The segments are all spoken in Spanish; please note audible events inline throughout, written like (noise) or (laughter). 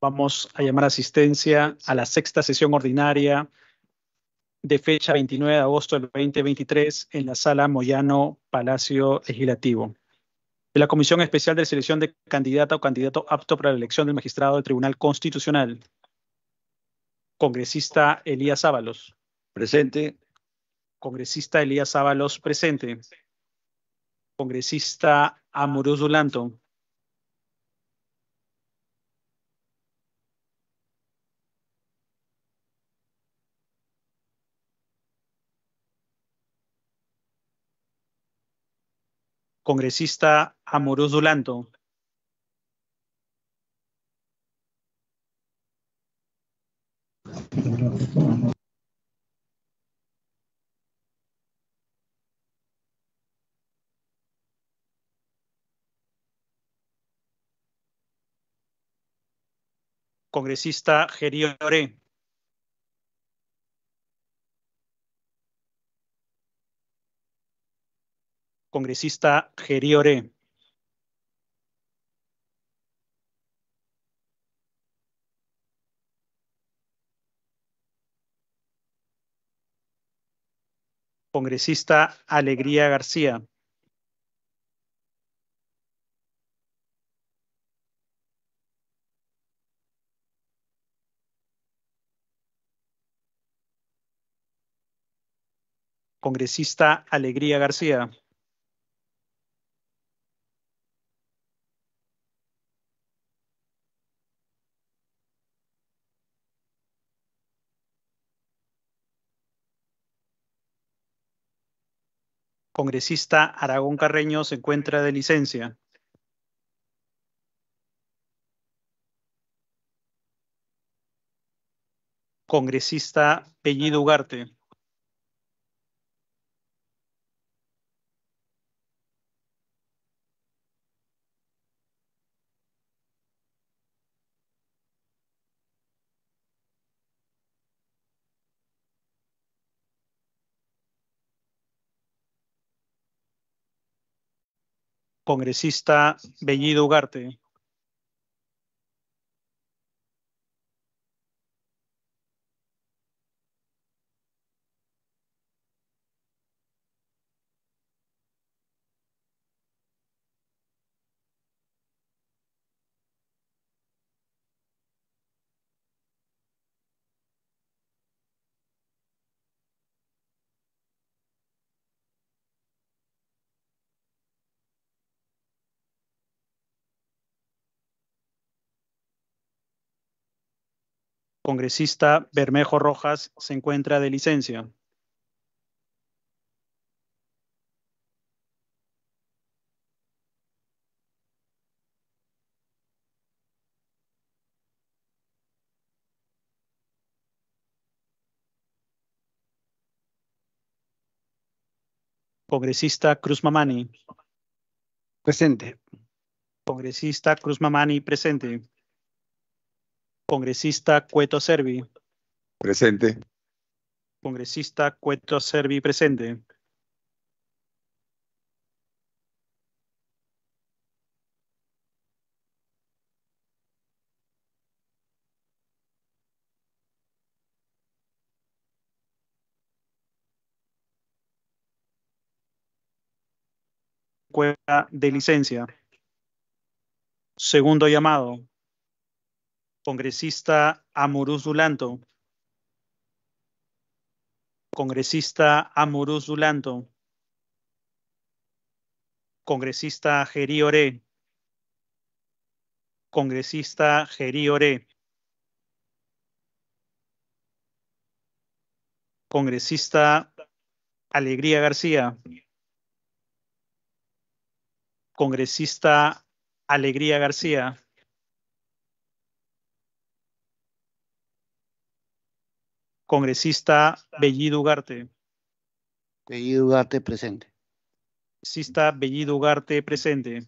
Vamos a llamar asistencia a la sexta sesión ordinaria de fecha 29 de agosto del 2023 en la sala Moyano Palacio Legislativo. De la Comisión Especial de Selección de Candidata o Candidato Apto para la Elección del Magistrado del Tribunal Constitucional. Congresista Elías Ábalos. Presente. Congresista Elías Ábalos, presente. Congresista Amoroso Lanto. congresista amoroso Lanto Congresista Gerio Oré. congresista Geriore. Congresista Alegría García. Congresista Alegría García. Congresista Aragón Carreño se encuentra de licencia. Congresista Peñido Ugarte. congresista Bellido Ugarte. congresista Bermejo Rojas se encuentra de licencia. Congresista Cruz Mamani. Presente. Congresista Cruz Mamani, presente. Congresista Cueto Servi. Presente. Congresista Cueto Servi presente. de licencia. Segundo llamado congresista Amoruz Dulanto. Congresista Amoruz Dulanto. Congresista Geri Congresista Geri Congresista Alegría García. Congresista Alegría García. Congresista Bellido Ugarte. Bellido Ugarte presente. Congresista Bellido Ugarte presente.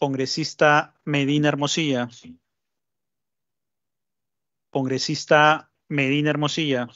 Congresista Medina Hermosilla. Congresista Medina Hermosilla.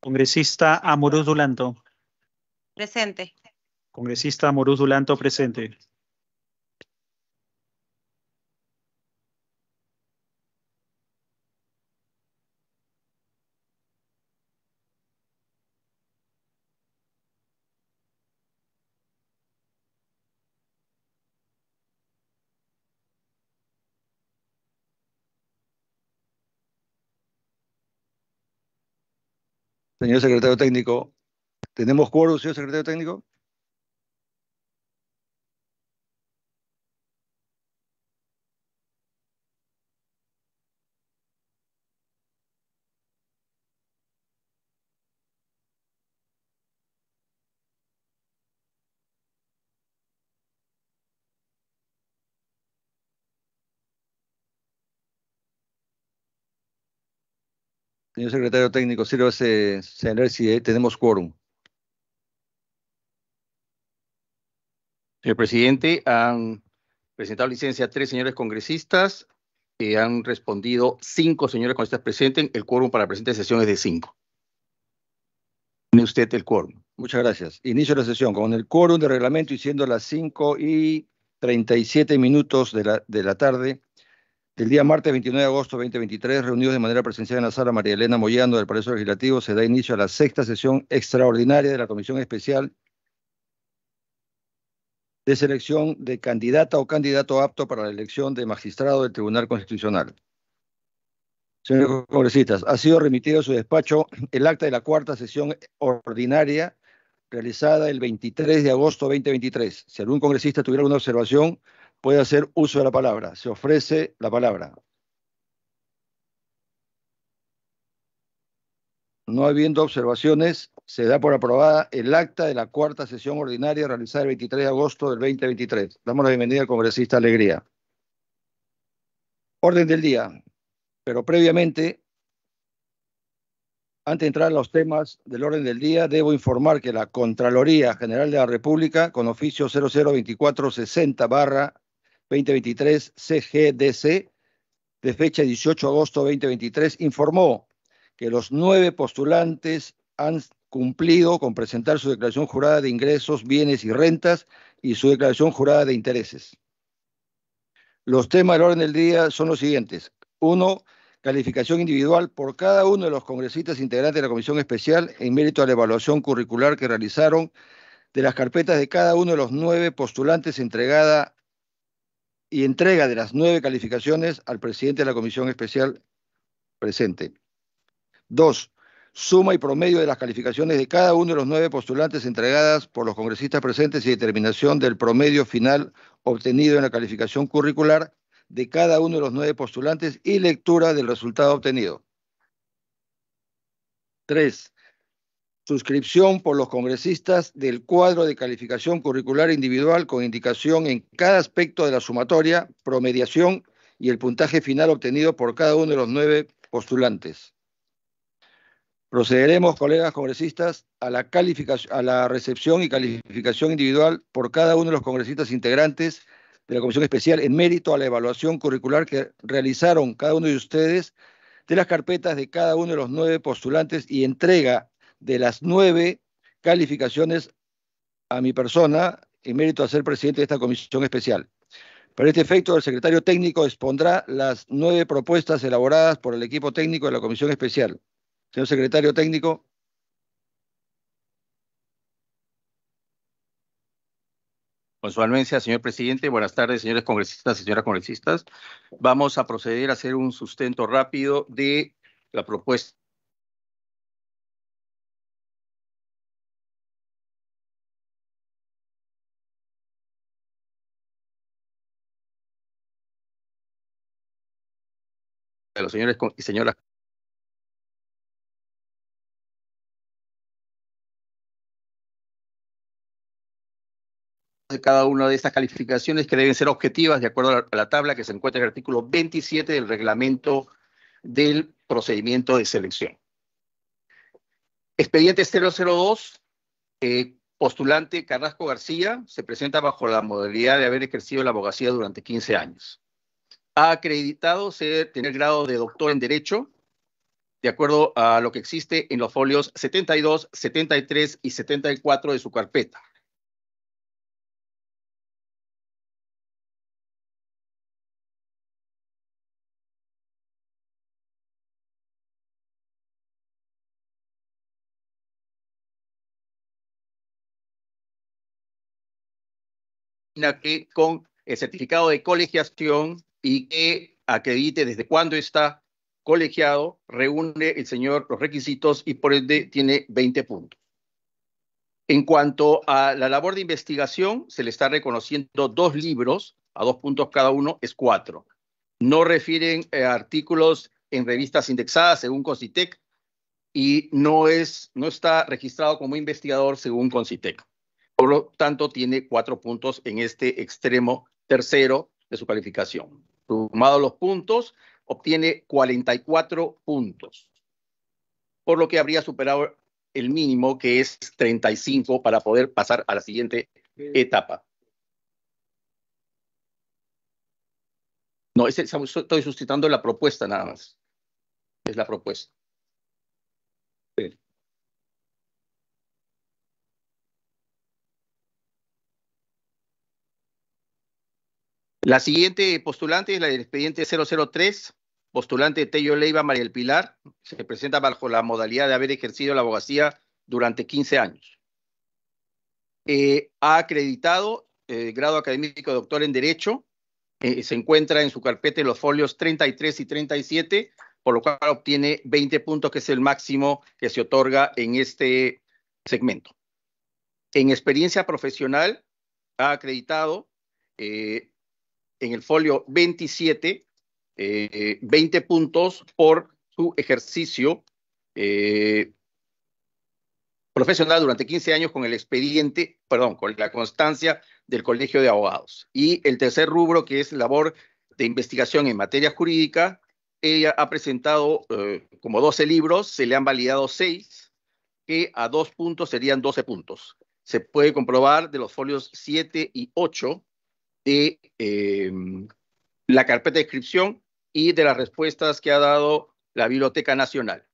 Congresista Amoruzulanto. Dulanto. Presente. Congresista Amoruzulanto Dulanto, presente. Señor secretario técnico, ¿tenemos cuerdo, señor secretario técnico? Señor secretario técnico, sírvase señalar si eh, tenemos quórum. Señor presidente, han presentado licencia tres señores congresistas y eh, han respondido cinco señores congresistas presentes. El quórum para la presente sesión es de cinco. Tiene usted el quórum. Muchas gracias. Inicio la sesión con el quórum de reglamento y siendo las cinco y treinta minutos de la, de la tarde. El día martes 29 de agosto de 2023, reunidos de manera presencial en la sala María Elena Moyano del Palacio Legislativo, se da inicio a la sexta sesión extraordinaria de la Comisión Especial de Selección de Candidata o Candidato Apto para la Elección de Magistrado del Tribunal Constitucional. Señores congresistas, ha sido remitido a su despacho el acta de la cuarta sesión ordinaria realizada el 23 de agosto de 2023. Si algún congresista tuviera alguna observación, puede hacer uso de la palabra, se ofrece la palabra. No habiendo observaciones, se da por aprobada el acta de la cuarta sesión ordinaria realizada el 23 de agosto del 2023. Damos la bienvenida al congresista Alegría. Orden del día. Pero previamente, antes de entrar en los temas del orden del día, debo informar que la Contraloría General de la República, con oficio 002460 barra 2023 CGDC de fecha 18 de agosto 2023 informó que los nueve postulantes han cumplido con presentar su declaración jurada de ingresos, bienes y rentas y su declaración jurada de intereses. Los temas del orden del día son los siguientes. Uno, calificación individual por cada uno de los congresistas integrantes de la Comisión Especial en mérito a la evaluación curricular que realizaron de las carpetas de cada uno de los nueve postulantes entregada y entrega de las nueve calificaciones al presidente de la comisión especial presente. Dos, suma y promedio de las calificaciones de cada uno de los nueve postulantes entregadas por los congresistas presentes y determinación del promedio final obtenido en la calificación curricular de cada uno de los nueve postulantes y lectura del resultado obtenido. Tres, suscripción por los congresistas del cuadro de calificación curricular individual con indicación en cada aspecto de la sumatoria, promediación y el puntaje final obtenido por cada uno de los nueve postulantes. Procederemos, colegas congresistas, a la, a la recepción y calificación individual por cada uno de los congresistas integrantes de la Comisión Especial en mérito a la evaluación curricular que realizaron cada uno de ustedes de las carpetas de cada uno de los nueve postulantes y entrega de las nueve calificaciones a mi persona en mérito a ser presidente de esta comisión especial. Para este efecto, el secretario técnico expondrá las nueve propuestas elaboradas por el equipo técnico de la comisión especial. Señor secretario técnico. Con su señor presidente, buenas tardes, señores congresistas señoras congresistas. Vamos a proceder a hacer un sustento rápido de la propuesta los señores y señoras de cada una de estas calificaciones que deben ser objetivas de acuerdo a la, tabla que se encuentra en el artículo 27 del reglamento del procedimiento de selección. Expediente 002, eh, postulante Carrasco García, se presenta bajo la modalidad de haber ejercido la abogacía durante 15 años ha acreditado ser, tener grado de doctor en Derecho, de acuerdo a lo que existe en los folios 72, 73 y 74 de su carpeta. que con el certificado de colegiación y que acredite desde cuándo está colegiado, reúne el señor los requisitos y por ende tiene 20 puntos. En cuanto a la labor de investigación, se le está reconociendo dos libros a dos puntos cada uno, es cuatro. No refieren eh, artículos en revistas indexadas según Concitec y no, es, no está registrado como investigador según Concitec. Por lo tanto, tiene cuatro puntos en este extremo tercero de su calificación sumado los puntos, obtiene 44 puntos, por lo que habría superado el mínimo, que es 35, para poder pasar a la siguiente etapa. No, estoy suscitando la propuesta nada más. Es la propuesta. Sí. La siguiente postulante es la del expediente 003, postulante Tello Leiva María del Pilar. Se presenta bajo la modalidad de haber ejercido la abogacía durante 15 años. Eh, ha acreditado el eh, grado académico de doctor en Derecho. Eh, se encuentra en su carpeta los folios 33 y 37, por lo cual obtiene 20 puntos, que es el máximo que se otorga en este segmento. En experiencia profesional, ha acreditado en el folio 27, 20 eh, puntos por su ejercicio eh, profesional durante 15 años con el expediente, perdón, con la constancia del Colegio de Abogados. Y el tercer rubro, que es labor de investigación en materia jurídica, ella ha presentado eh, como 12 libros, se le han validado 6, que a 2 puntos serían 12 puntos. Se puede comprobar de los folios 7 y 8 de em, la carpeta de inscripción y de las respuestas que ha dado la Biblioteca Nacional.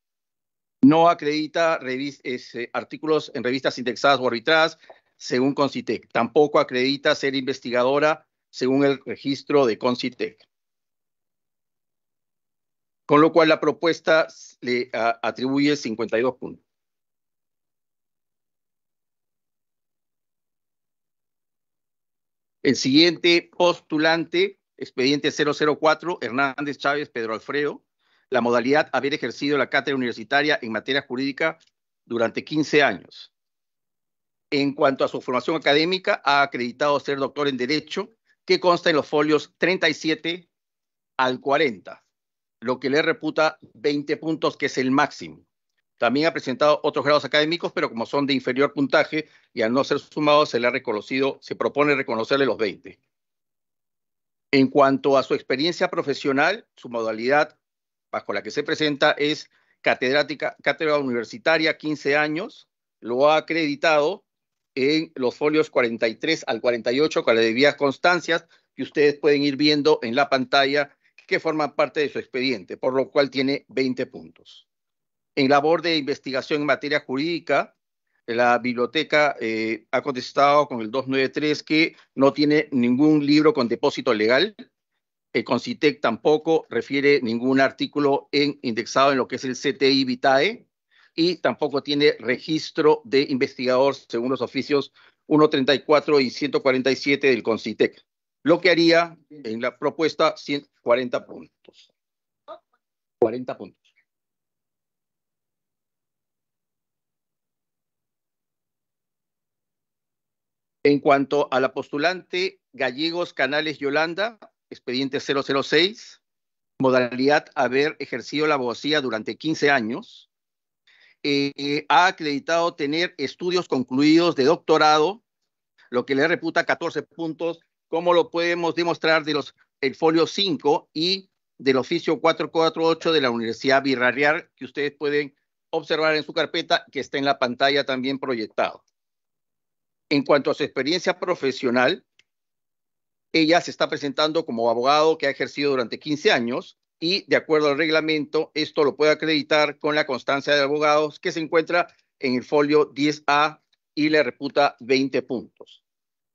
No acredita este, artículos en revistas indexadas o arbitradas, según Concitec. Tampoco acredita ser investigadora, según el registro de Concitec. Con lo cual la propuesta le atribuye 52 puntos. El siguiente postulante, expediente 004, Hernández Chávez Pedro Alfredo, la modalidad haber ejercido la cátedra universitaria en materia jurídica durante 15 años. En cuanto a su formación académica, ha acreditado ser doctor en Derecho, que consta en los folios 37 al 40, lo que le reputa 20 puntos, que es el máximo. También ha presentado otros grados académicos, pero como son de inferior puntaje y al no ser sumados, se le ha reconocido, se propone reconocerle los 20. En cuanto a su experiencia profesional, su modalidad bajo la que se presenta es catedrática, cátedra universitaria, 15 años, lo ha acreditado en los folios 43 al 48 con las debidas constancias que ustedes pueden ir viendo en la pantalla que forman parte de su expediente, por lo cual tiene 20 puntos. En labor de investigación en materia jurídica, la biblioteca eh, ha contestado con el 293 que no tiene ningún libro con depósito legal. El eh, Concitec e tampoco refiere ningún artículo indexado en lo que es el CTI Vitae y tampoco tiene registro de investigador según los oficios 134 y 147 del Concitec, e lo que haría en la propuesta 140 puntos. 40 puntos. En cuanto a la postulante Gallegos Canales Yolanda, expediente 006, modalidad haber ejercido la abogacía durante 15 años, eh, ha acreditado tener estudios concluidos de doctorado, lo que le reputa 14 puntos, como lo podemos demostrar de los el folio 5 y del oficio 448 de la Universidad Birrariar, que ustedes pueden observar en su carpeta, que está en la pantalla también proyectado. En cuanto a su experiencia profesional, ella se está presentando como abogado que ha ejercido durante 15 años y, de acuerdo al reglamento, esto lo puede acreditar con la constancia de abogados que se encuentra en el folio 10A y le reputa 20 puntos.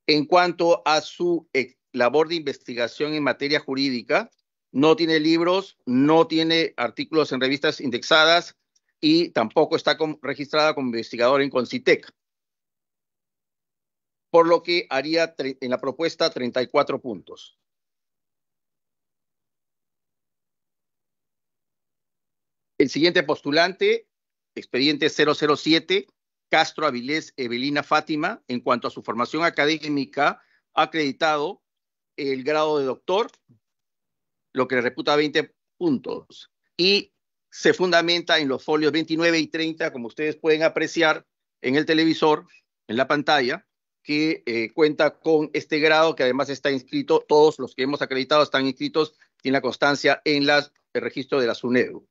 En cuanto a su labor de investigación en materia jurídica, no tiene libros, no tiene artículos en revistas indexadas y tampoco está registrada como investigadora en Concitec por lo que haría en la propuesta 34 puntos. El siguiente postulante, expediente 007, Castro Avilés Evelina Fátima, en cuanto a su formación académica, ha acreditado el grado de doctor, lo que le reputa 20 puntos, y se fundamenta en los folios 29 y 30, como ustedes pueden apreciar en el televisor, en la pantalla, que eh, cuenta con este grado, que además está inscrito, todos los que hemos acreditado están inscritos, tiene la constancia en las, el registro de la SUNEDU.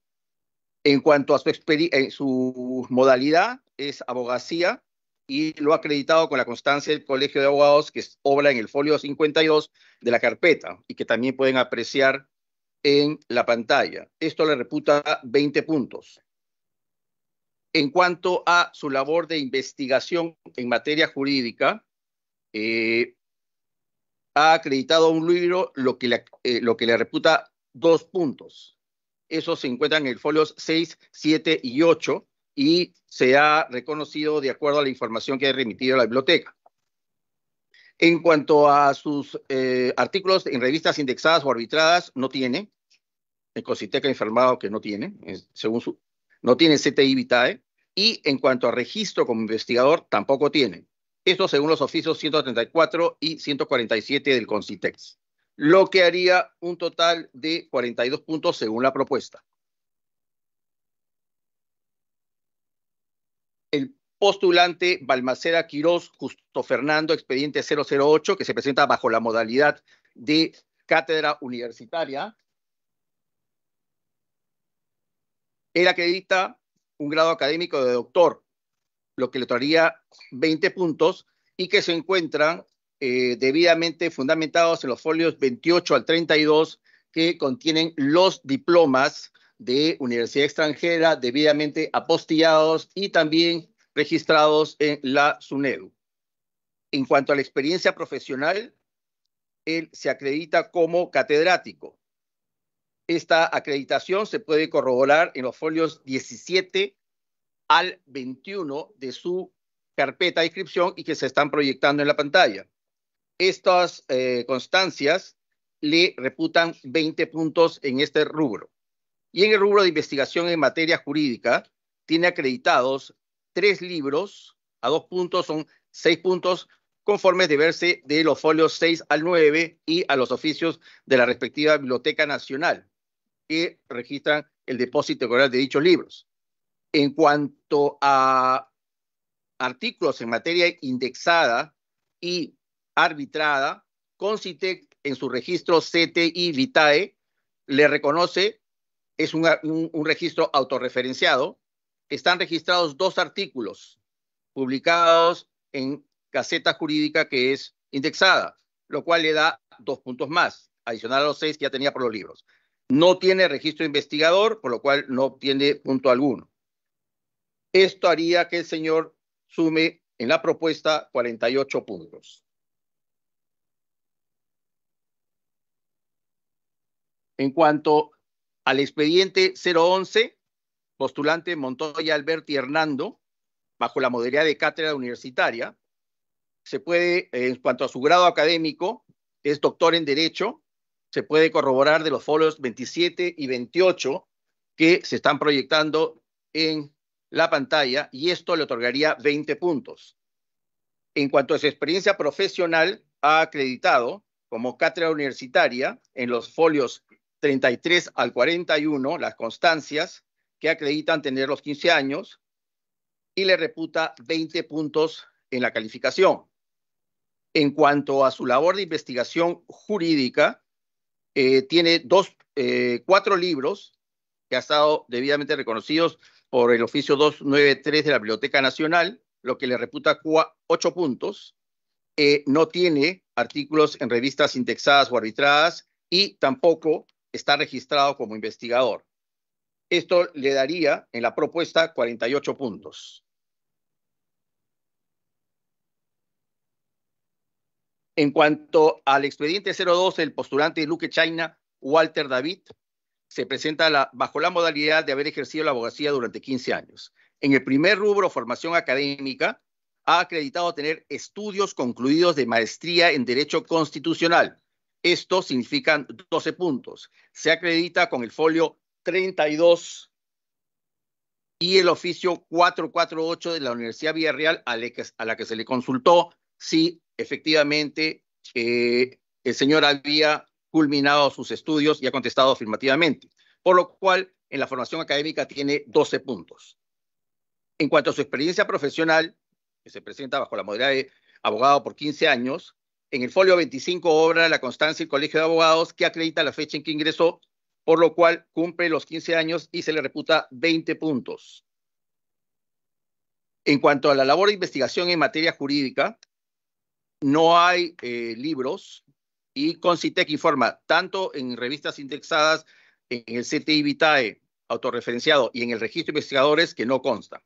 En cuanto a su, en eh, su modalidad, es abogacía y lo ha acreditado con la constancia del Colegio de Abogados, que es obra en el folio 52 de la carpeta y que también pueden apreciar en la pantalla. Esto le reputa 20 puntos en cuanto a su labor de investigación en materia jurídica, eh, ha acreditado un libro lo que, le, eh, lo que le reputa dos puntos. Eso se encuentra en el folios 6, 7 y 8 y se ha reconocido de acuerdo a la información que ha remitido a la biblioteca. En cuanto a sus eh, artículos en revistas indexadas o arbitradas, no tiene. Ecositeca ha informado que no tiene, según su, no tiene CTI Vitae y en cuanto a registro como investigador, tampoco tiene. Esto según los oficios 134 y 147 del Concitex, lo que haría un total de 42 puntos según la propuesta. El postulante Balmaceda Quirós Justo Fernando, expediente 008, que se presenta bajo la modalidad de cátedra universitaria, él acredita un grado académico de doctor, lo que le traería 20 puntos y que se encuentran eh, debidamente fundamentados en los folios 28 al 32 que contienen los diplomas de universidad extranjera debidamente apostillados y también registrados en la SUNEDU. En cuanto a la experiencia profesional, él se acredita como catedrático, esta acreditación se puede corroborar en los folios 17 al 21 de su carpeta de inscripción y que se están proyectando en la pantalla. Estas eh, constancias le reputan 20 puntos en este rubro. Y en el rubro de investigación en materia jurídica, tiene acreditados tres libros a dos puntos, son seis puntos, conformes de verse de los folios 6 al 9 y a los oficios de la respectiva Biblioteca Nacional que registran el depósito de dichos libros. En cuanto a artículos en materia indexada y arbitrada, Concitec en su registro CTI Vitae le reconoce, es un, registro autorreferenciado, están registrados dos artículos publicados en Caseta Jurídica que es indexada, lo cual le da dos puntos más, adicional a los seis que ya tenía por los libros. No tiene registro investigador, por lo cual no obtiene punto alguno. Esto haría que el señor sume en la propuesta 48 puntos. En cuanto al expediente 011, postulante Montoya Alberti Hernando, bajo la modalidad de cátedra universitaria, se puede, en cuanto a su grado académico, es doctor en Derecho, se puede corroborar de los folios 27 y 28 que se están proyectando en la pantalla y esto le otorgaría 20 puntos. En cuanto a su experiencia profesional, ha acreditado como cátedra universitaria en los folios 33 al 41 las constancias que acreditan tener los 15 años y le reputa 20 puntos en la calificación. En cuanto a su labor de investigación jurídica, eh, tiene dos, eh, cuatro libros que han estado debidamente reconocidos por el oficio 293 de la Biblioteca Nacional, lo que le reputa ocho puntos. Eh, no tiene artículos en revistas indexadas o arbitradas y tampoco está registrado como investigador. Esto le daría en la propuesta 48 puntos. En cuanto al expediente 02, el postulante Luke Luque China, Walter David, se presenta bajo la modalidad de haber ejercido la abogacía durante 15 años. En el primer rubro, formación académica, ha acreditado tener estudios concluidos de maestría en Derecho Constitucional. Esto significan 12 puntos. Se acredita con el folio 32 y el oficio 448 de la Universidad Villarreal a la que se le consultó si efectivamente eh, el señor había culminado sus estudios y ha contestado afirmativamente, por lo cual en la formación académica tiene 12 puntos. En cuanto a su experiencia profesional, que se presenta bajo la modalidad de abogado por 15 años, en el folio 25 obra la constancia del Colegio de Abogados que acredita la fecha en que ingresó, por lo cual cumple los 15 años y se le reputa 20 puntos. En cuanto a la labor de investigación en materia jurídica, no hay eh, libros y Concitec informa, tanto en revistas indexadas en el CTI Vitae autorreferenciado y en el registro de investigadores que no consta.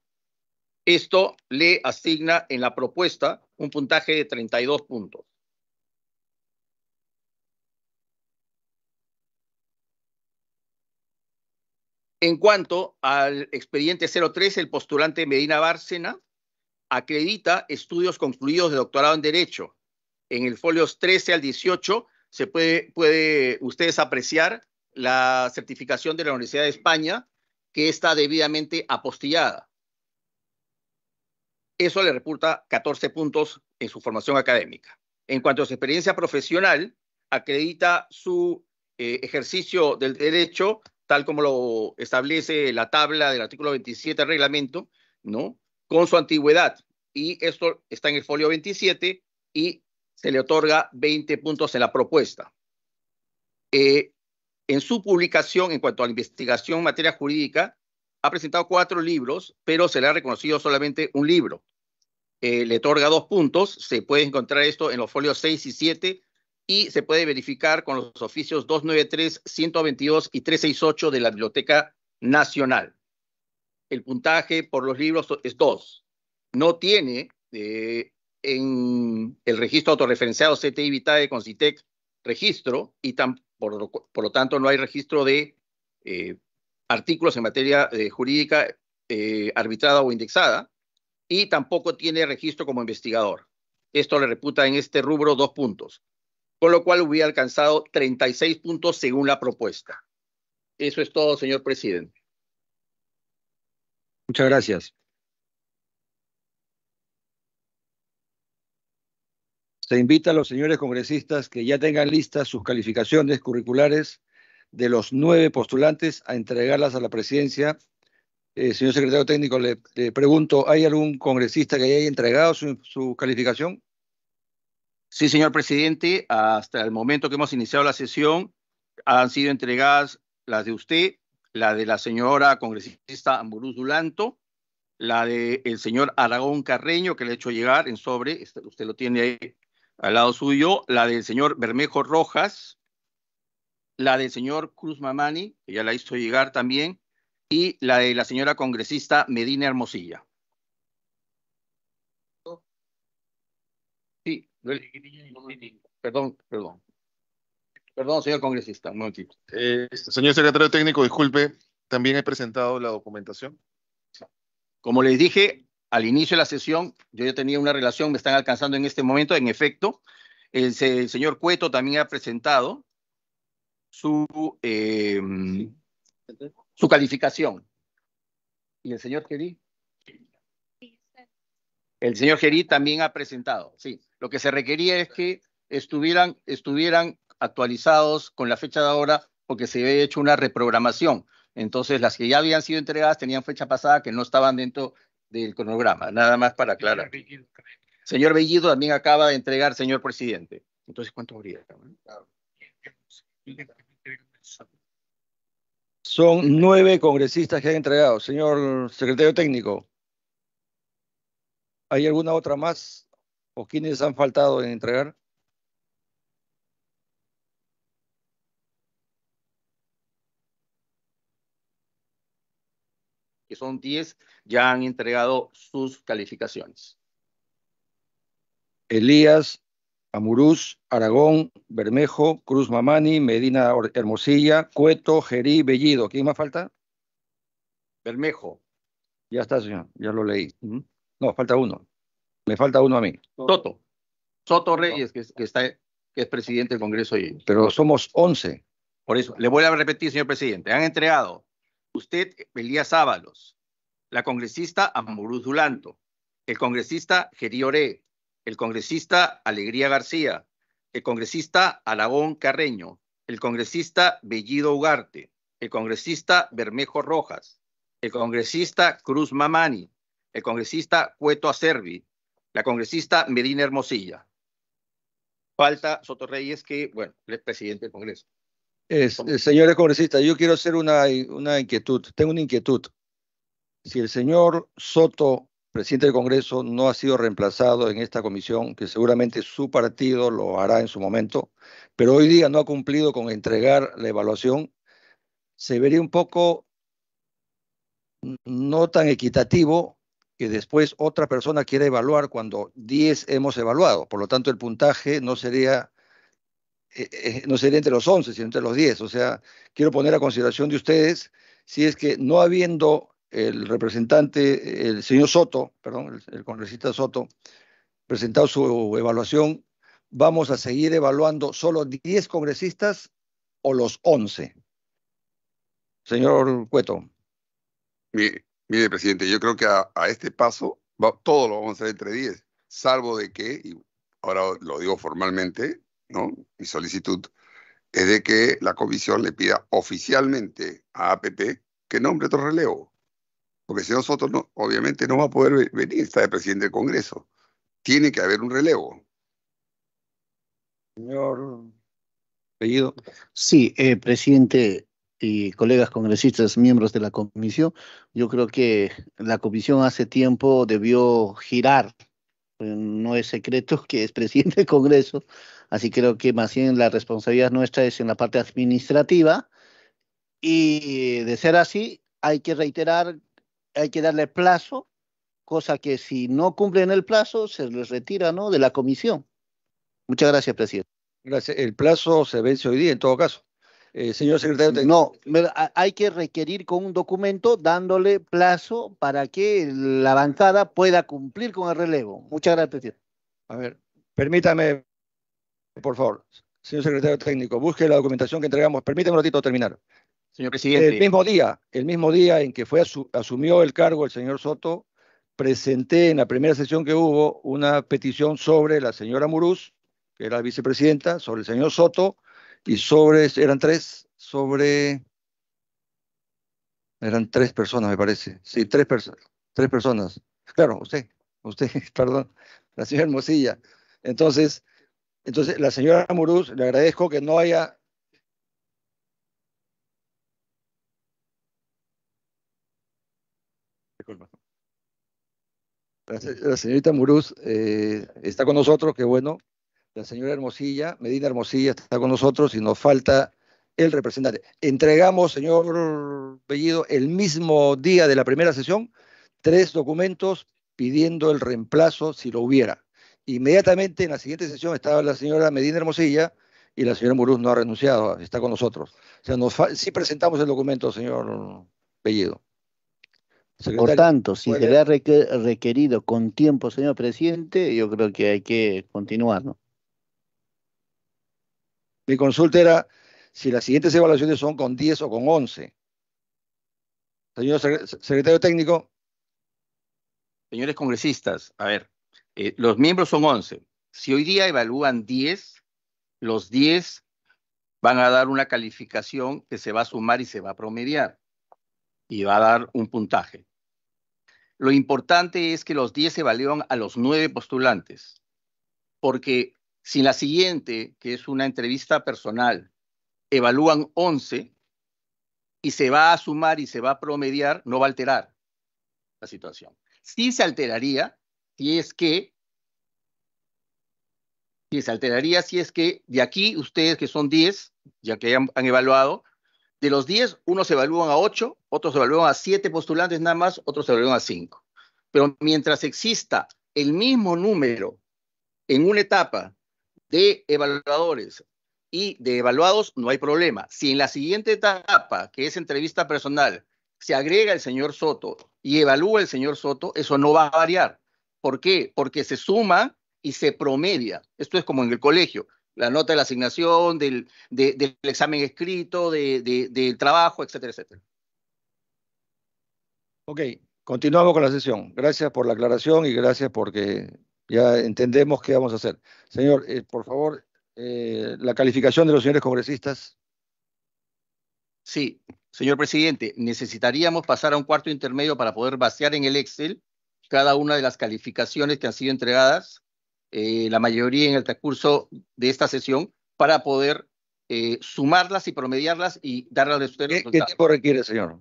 Esto le asigna en la propuesta un puntaje de 32 puntos. En cuanto al expediente 03, el postulante Medina Bárcena acredita estudios concluidos de doctorado en Derecho. En el folios 13 al 18 se puede, puede ustedes apreciar la certificación de la Universidad de España que está debidamente apostillada. Eso le reporta 14 puntos en su formación académica. En cuanto a su experiencia profesional, acredita su eh, ejercicio del derecho, tal como lo establece la tabla del artículo 27 del reglamento, ¿no? con su antigüedad. Y esto está en el folio 27 y se le otorga 20 puntos en la propuesta. Eh, en su publicación en cuanto a la investigación en materia jurídica, ha presentado cuatro libros, pero se le ha reconocido solamente un libro. Eh, le otorga dos puntos. Se puede encontrar esto en los folios 6 y 7 y se puede verificar con los oficios 293, 122 y 368 de la Biblioteca Nacional el puntaje por los libros es 2. No tiene eh, en el registro autorreferenciado CTI Vitae con CITEC e registro y tan, por, lo, tanto no hay registro de eh, artículos en materia eh, jurídica arbitrada o indexada y tampoco tiene registro como investigador. Esto le reputa en este rubro dos puntos, con lo cual hubiera alcanzado 36 puntos según la propuesta. Eso es todo, señor presidente. Muchas gracias. Se invita a los señores congresistas que ya tengan listas sus calificaciones curriculares de los nueve postulantes a entregarlas a la presidencia. Eh, señor secretario técnico, le, pregunto, ¿hay algún congresista que haya entregado su, su calificación? Sí, señor presidente, hasta el momento que hemos iniciado la sesión han sido entregadas las de usted, la de la señora congresista Amburuz Dulanto, la del el señor Aragón Carreño, que le he hecho llegar en sobre, este, usted lo tiene ahí al lado suyo, la del señor Bermejo Rojas, la del señor Cruz Mamani, que ya la hizo llegar también, y la de la señora congresista Medina Hermosilla. Sí, perdón, perdón. Perdón, señor congresista, este, señor secretario técnico, disculpe, también he presentado la documentación. Como les dije al inicio de la sesión, yo ya tenía una relación, me están alcanzando en este momento, en efecto. El, señor Cueto también ha presentado su, eh, su calificación. ¿Y el señor Gerí? El señor Gerí también ha presentado, sí. Lo que se requería es que estuvieran, estuvieran actualizados con la fecha de ahora porque se había hecho una reprogramación. Entonces, las que ya habían sido entregadas tenían fecha pasada que no estaban dentro del cronograma, nada más para aclarar. Señor Bellido también acaba de entregar, señor presidente. Entonces, ¿cuánto habría? Son nueve congresistas que han entregado, señor secretario técnico. ¿Hay alguna otra más? ¿O quiénes han faltado en entregar? son 10, ya han entregado sus calificaciones. Elías, Amuruz, Aragón, Bermejo, Cruz Mamani, Medina Hermosilla, Cueto, Jerí, Bellido. ¿Quién más falta? Bermejo. Ya está, señor, ya lo leí. No, falta uno. Me falta uno a mí. Soto. Soto Reyes, que, está, que es presidente del Congreso. Pero somos 11. Por eso, le voy a repetir, señor presidente. Han entregado usted Elías Ábalos, la congresista Amoruz Dulanto, el congresista Geriore, el congresista Alegría García, el congresista Aragón Carreño, el congresista Bellido Ugarte, el congresista Bermejo Rojas, el congresista Cruz Mamani, el congresista Cueto Acervi, la congresista Medina Hermosilla. Falta Sotorreyes, que, bueno, es presidente del Congreso. Eh, señores congresistas, yo quiero hacer una, una inquietud, tengo una inquietud. Si el señor Soto, presidente del Congreso, no ha sido reemplazado en esta comisión, que seguramente su partido lo hará en su momento, pero hoy día no ha cumplido con entregar la evaluación, se vería un poco no tan equitativo que después otra persona quiera evaluar cuando 10 hemos evaluado. Por lo tanto, el puntaje no sería eh, eh, no sería entre los 11, sino entre los 10. O sea, quiero poner a consideración de ustedes si es que no habiendo el representante, el señor Soto, perdón, el, congresista Soto, presentado su evaluación, vamos a seguir evaluando solo 10 congresistas o los 11. Señor Cueto. Mire, presidente, yo creo que a, este paso va, todos lo vamos a hacer entre 10, salvo de que, y ahora lo digo formalmente, ¿no? mi solicitud, es de que la comisión le pida oficialmente a APP que nombre otro relevo. Porque si nosotros no, obviamente no va a poder venir, está el presidente del Congreso. Tiene que haber un relevo. Señor Bellido. Sí, eh, presidente y colegas congresistas, miembros de la comisión, yo creo que la comisión hace tiempo debió girar pues, no es secreto que es presidente del Congreso, así creo que más bien la responsabilidad nuestra es en la parte administrativa y de ser así hay que reiterar, hay que darle plazo, cosa que si no cumplen el plazo se les retira ¿no? de la comisión. Muchas gracias, presidente. Gracias. El plazo se vence hoy día en todo caso. Eh, señor secretario, técnico. no, hay que requerir con un documento dándole plazo para que la avanzada pueda cumplir con el relevo. Muchas gracias, presidente. A ver, permítame, por favor, señor secretario técnico, busque la documentación que entregamos. Permítame un ratito terminar. Señor presidente. El mismo día, el mismo día en que fue asumió el cargo el señor Soto, presenté en la primera sesión que hubo una petición sobre la señora Muruz, que era vicepresidenta, sobre el señor Soto, y sobre, eran tres, sobre, eran tres personas, me parece. Sí, tres, personas tres personas. Claro, usted, usted, (laughs) perdón, la señora Hermosilla. Entonces, entonces la señora Muruz, le agradezco que no haya La señorita Muruz eh, está con nosotros, qué bueno la señora Hermosilla, Medina Hermosilla está con nosotros y nos falta el representante. Entregamos, señor Pellido, el mismo día de la primera sesión, tres documentos pidiendo el reemplazo si lo hubiera. Inmediatamente en la siguiente sesión estaba la señora Medina Hermosilla y la señora Muruz no ha renunciado, está con nosotros. O sea, sí presentamos el documento, señor Pellido. Por tanto, si ha requerido con tiempo, señor presidente, yo creo que hay que continuar, ¿no? Mi consulta era si las siguientes evaluaciones son con 10 o con 11. Señor secretario técnico. Señores congresistas, a ver, eh, los miembros son 11. Si hoy día evalúan 10, los 10 van a dar una calificación que se va a sumar y se va a promediar y va a dar un puntaje. Lo importante es que los 10 valieron a los 9 postulantes, porque si la siguiente, que es una entrevista personal, evalúan 11 y se va a sumar y se va a promediar, no va a alterar la situación. Sí se alteraría si es que, si se alteraría si es que de aquí ustedes que son 10, ya que han, evaluado, de los 10, unos evalúan a 8, otros evalúan a 7 postulantes nada más, otros evalúan a 5. Pero mientras exista el mismo número en una etapa de evaluadores y de evaluados no hay problema. Si en la siguiente etapa, que es entrevista personal, se agrega el señor Soto y evalúa el señor Soto, eso no va a variar. ¿Por qué? Porque se suma y se promedia. Esto es como en el colegio. La nota de la asignación, del, examen escrito, del trabajo, etcétera, etcétera. Ok, continuamos con la sesión. Gracias por la aclaración y gracias porque ya entendemos qué vamos a hacer. Señor, eh, por favor, eh, la calificación de los señores congresistas. Sí, señor presidente, necesitaríamos pasar a un cuarto intermedio para poder vaciar en el Excel cada una de las calificaciones que han sido entregadas, eh, la mayoría en el transcurso de esta sesión, para poder sumarlas y promediarlas y darlas de ustedes. ¿Qué, ¿Qué, tiempo requiere, señor?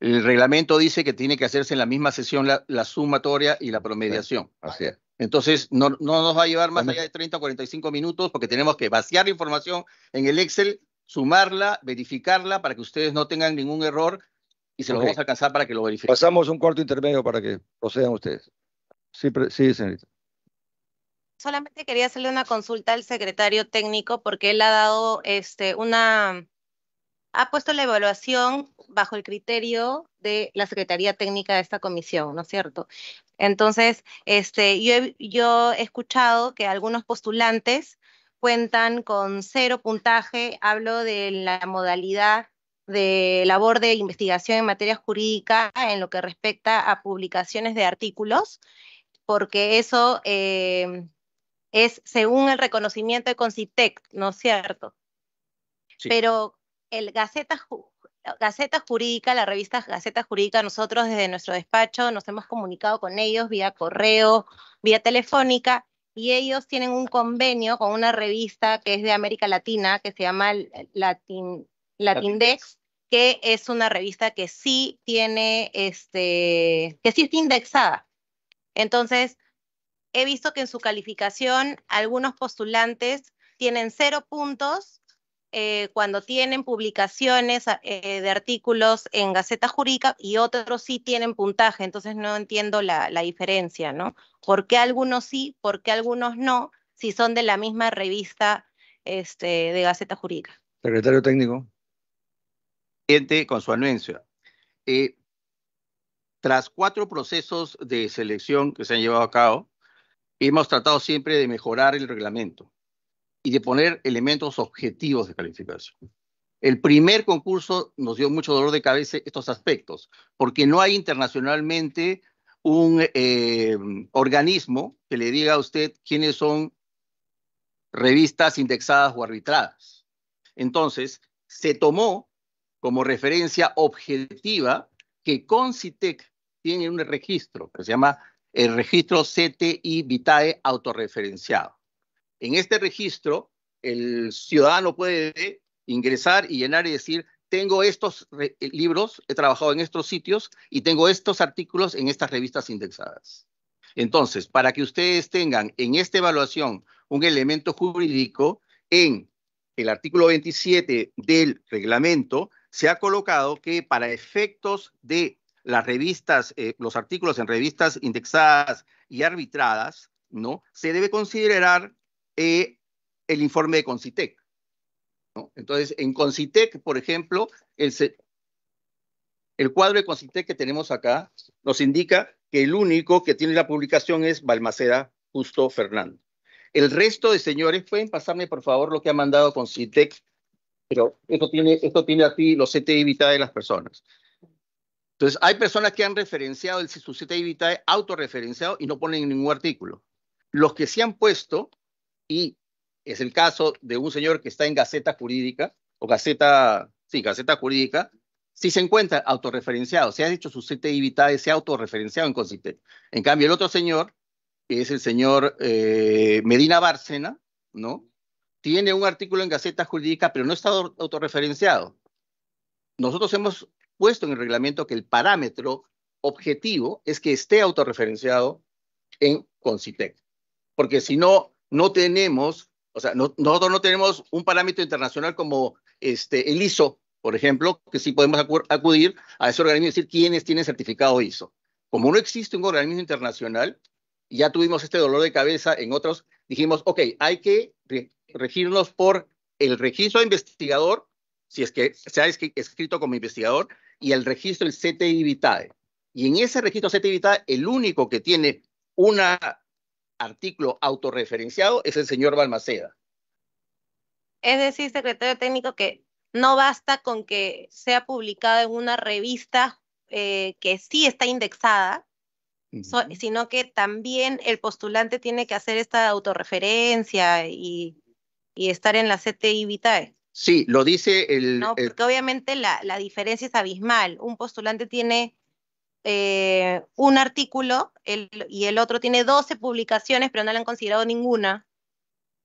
El reglamento dice que tiene que hacerse en la misma sesión la, sumatoria y la promediación. Ah, Así es. Entonces, no, nos va a llevar más allá de 30 o 45 minutos porque tenemos que vaciar la información en el Excel, sumarla, verificarla para que ustedes no tengan ningún error y se los lo vamos a alcanzar para que lo verifiquen. Pasamos un corto intermedio para que procedan ustedes. Sí, señorita. Solamente quería hacerle una consulta al secretario técnico porque él ha dado este, una, ha puesto la evaluación bajo el criterio de la Secretaría Técnica de esta comisión, ¿no es cierto? Entonces, este, yo, he, yo he escuchado que algunos postulantes cuentan con cero puntaje, hablo de la modalidad de labor de investigación en materia jurídica en lo que respecta a publicaciones de artículos, porque eso em, es según el reconocimiento de Concitec, ¿no es cierto? Sí. Pero el Gaceta, Gaceta Jurídica, la revista Gaceta Jurídica, nosotros desde nuestro despacho nos hemos comunicado con ellos vía correo, vía telefónica, y ellos tienen un convenio con una revista que es de América Latina, que se llama Latin, Latindex, que es una revista que sí tiene, este, que sí está indexada. Entonces, he visto que en su calificación algunos postulantes tienen cero puntos eh, cuando tienen publicaciones eh, de artículos en Gaceta Jurídica y otros sí tienen puntaje, entonces no entiendo la, diferencia, ¿no? ¿Por qué algunos sí, por qué algunos no, si son de la misma revista este, de Gaceta Jurídica? Secretario técnico. Con su anuencia. Eh, tras cuatro procesos de selección que se han llevado a cabo, hemos tratado siempre de mejorar el reglamento y de poner elementos objetivos de calificación. El primer concurso nos dio mucho dolor de cabeza estos aspectos, porque no hay internacionalmente un eh, organismo que le diga a usted quiénes son revistas indexadas o arbitradas. Entonces, se tomó como referencia objetiva que Concitec tiene un registro que se llama el registro CTI Vitae autorreferenciado. En este registro, el ciudadano puede ingresar y llenar y decir, tengo estos eh, libros, he trabajado en estos sitios y tengo estos artículos en estas revistas indexadas. Entonces, para que ustedes tengan en esta evaluación un elemento jurídico, en el artículo 27 del reglamento se ha colocado que para efectos de las revistas, eh, los artículos en revistas indexadas y arbitradas, ¿no? Se debe considerar e el informe de Concitec. ¿no? Entonces, en Concitec, por ejemplo, el, el cuadro de Concitec que tenemos acá nos indica que el único que tiene la publicación es Balmaceda Justo Fernando. El resto de señores, pueden pasarme por favor lo que ha mandado Concitec, pero esto tiene, esto tiene aquí los CTI vitae de las personas. Entonces, hay personas que han referenciado el, su CTI vitae autorreferenciado y no ponen ningún artículo. Los que se han puesto y es el caso de un señor que está en Gaceta Jurídica, o Gaceta, sí, Gaceta Jurídica, si se encuentra autorreferenciado, se ha dicho su CTI vitae, se ha autorreferenciado en Concitec. En cambio, el otro señor, que es el señor eh, Medina Bárcena, ¿no? Tiene un artículo en Gaceta Jurídica, pero no está autorreferenciado. Nosotros hemos puesto en el reglamento que el parámetro objetivo es que esté autorreferenciado en Concitec. Porque si no, no tenemos, o sea, nosotros no tenemos un parámetro internacional como este, el ISO, por ejemplo, que sí podemos acudir a ese organismo y decir quiénes tienen certificado ISO. Como no existe un organismo internacional, ya tuvimos este dolor de cabeza en otros, dijimos, ok, hay que regirnos por el registro de investigador, si es que se ha escrito como investigador, y el registro del CTI Vitae. Y en ese registro CTI Vitae, el único que tiene una artículo autorreferenciado es el señor Balmaceda. Es decir, secretario técnico, que no basta con que sea publicado en una revista eh, que sí está indexada, sino que también el postulante tiene que hacer esta autorreferencia y, estar en la CTI Vitae. Sí, lo dice el... No, porque obviamente la, la diferencia es abismal. Un postulante tiene eh, un artículo y el otro tiene 12 publicaciones, pero no le han considerado ninguna,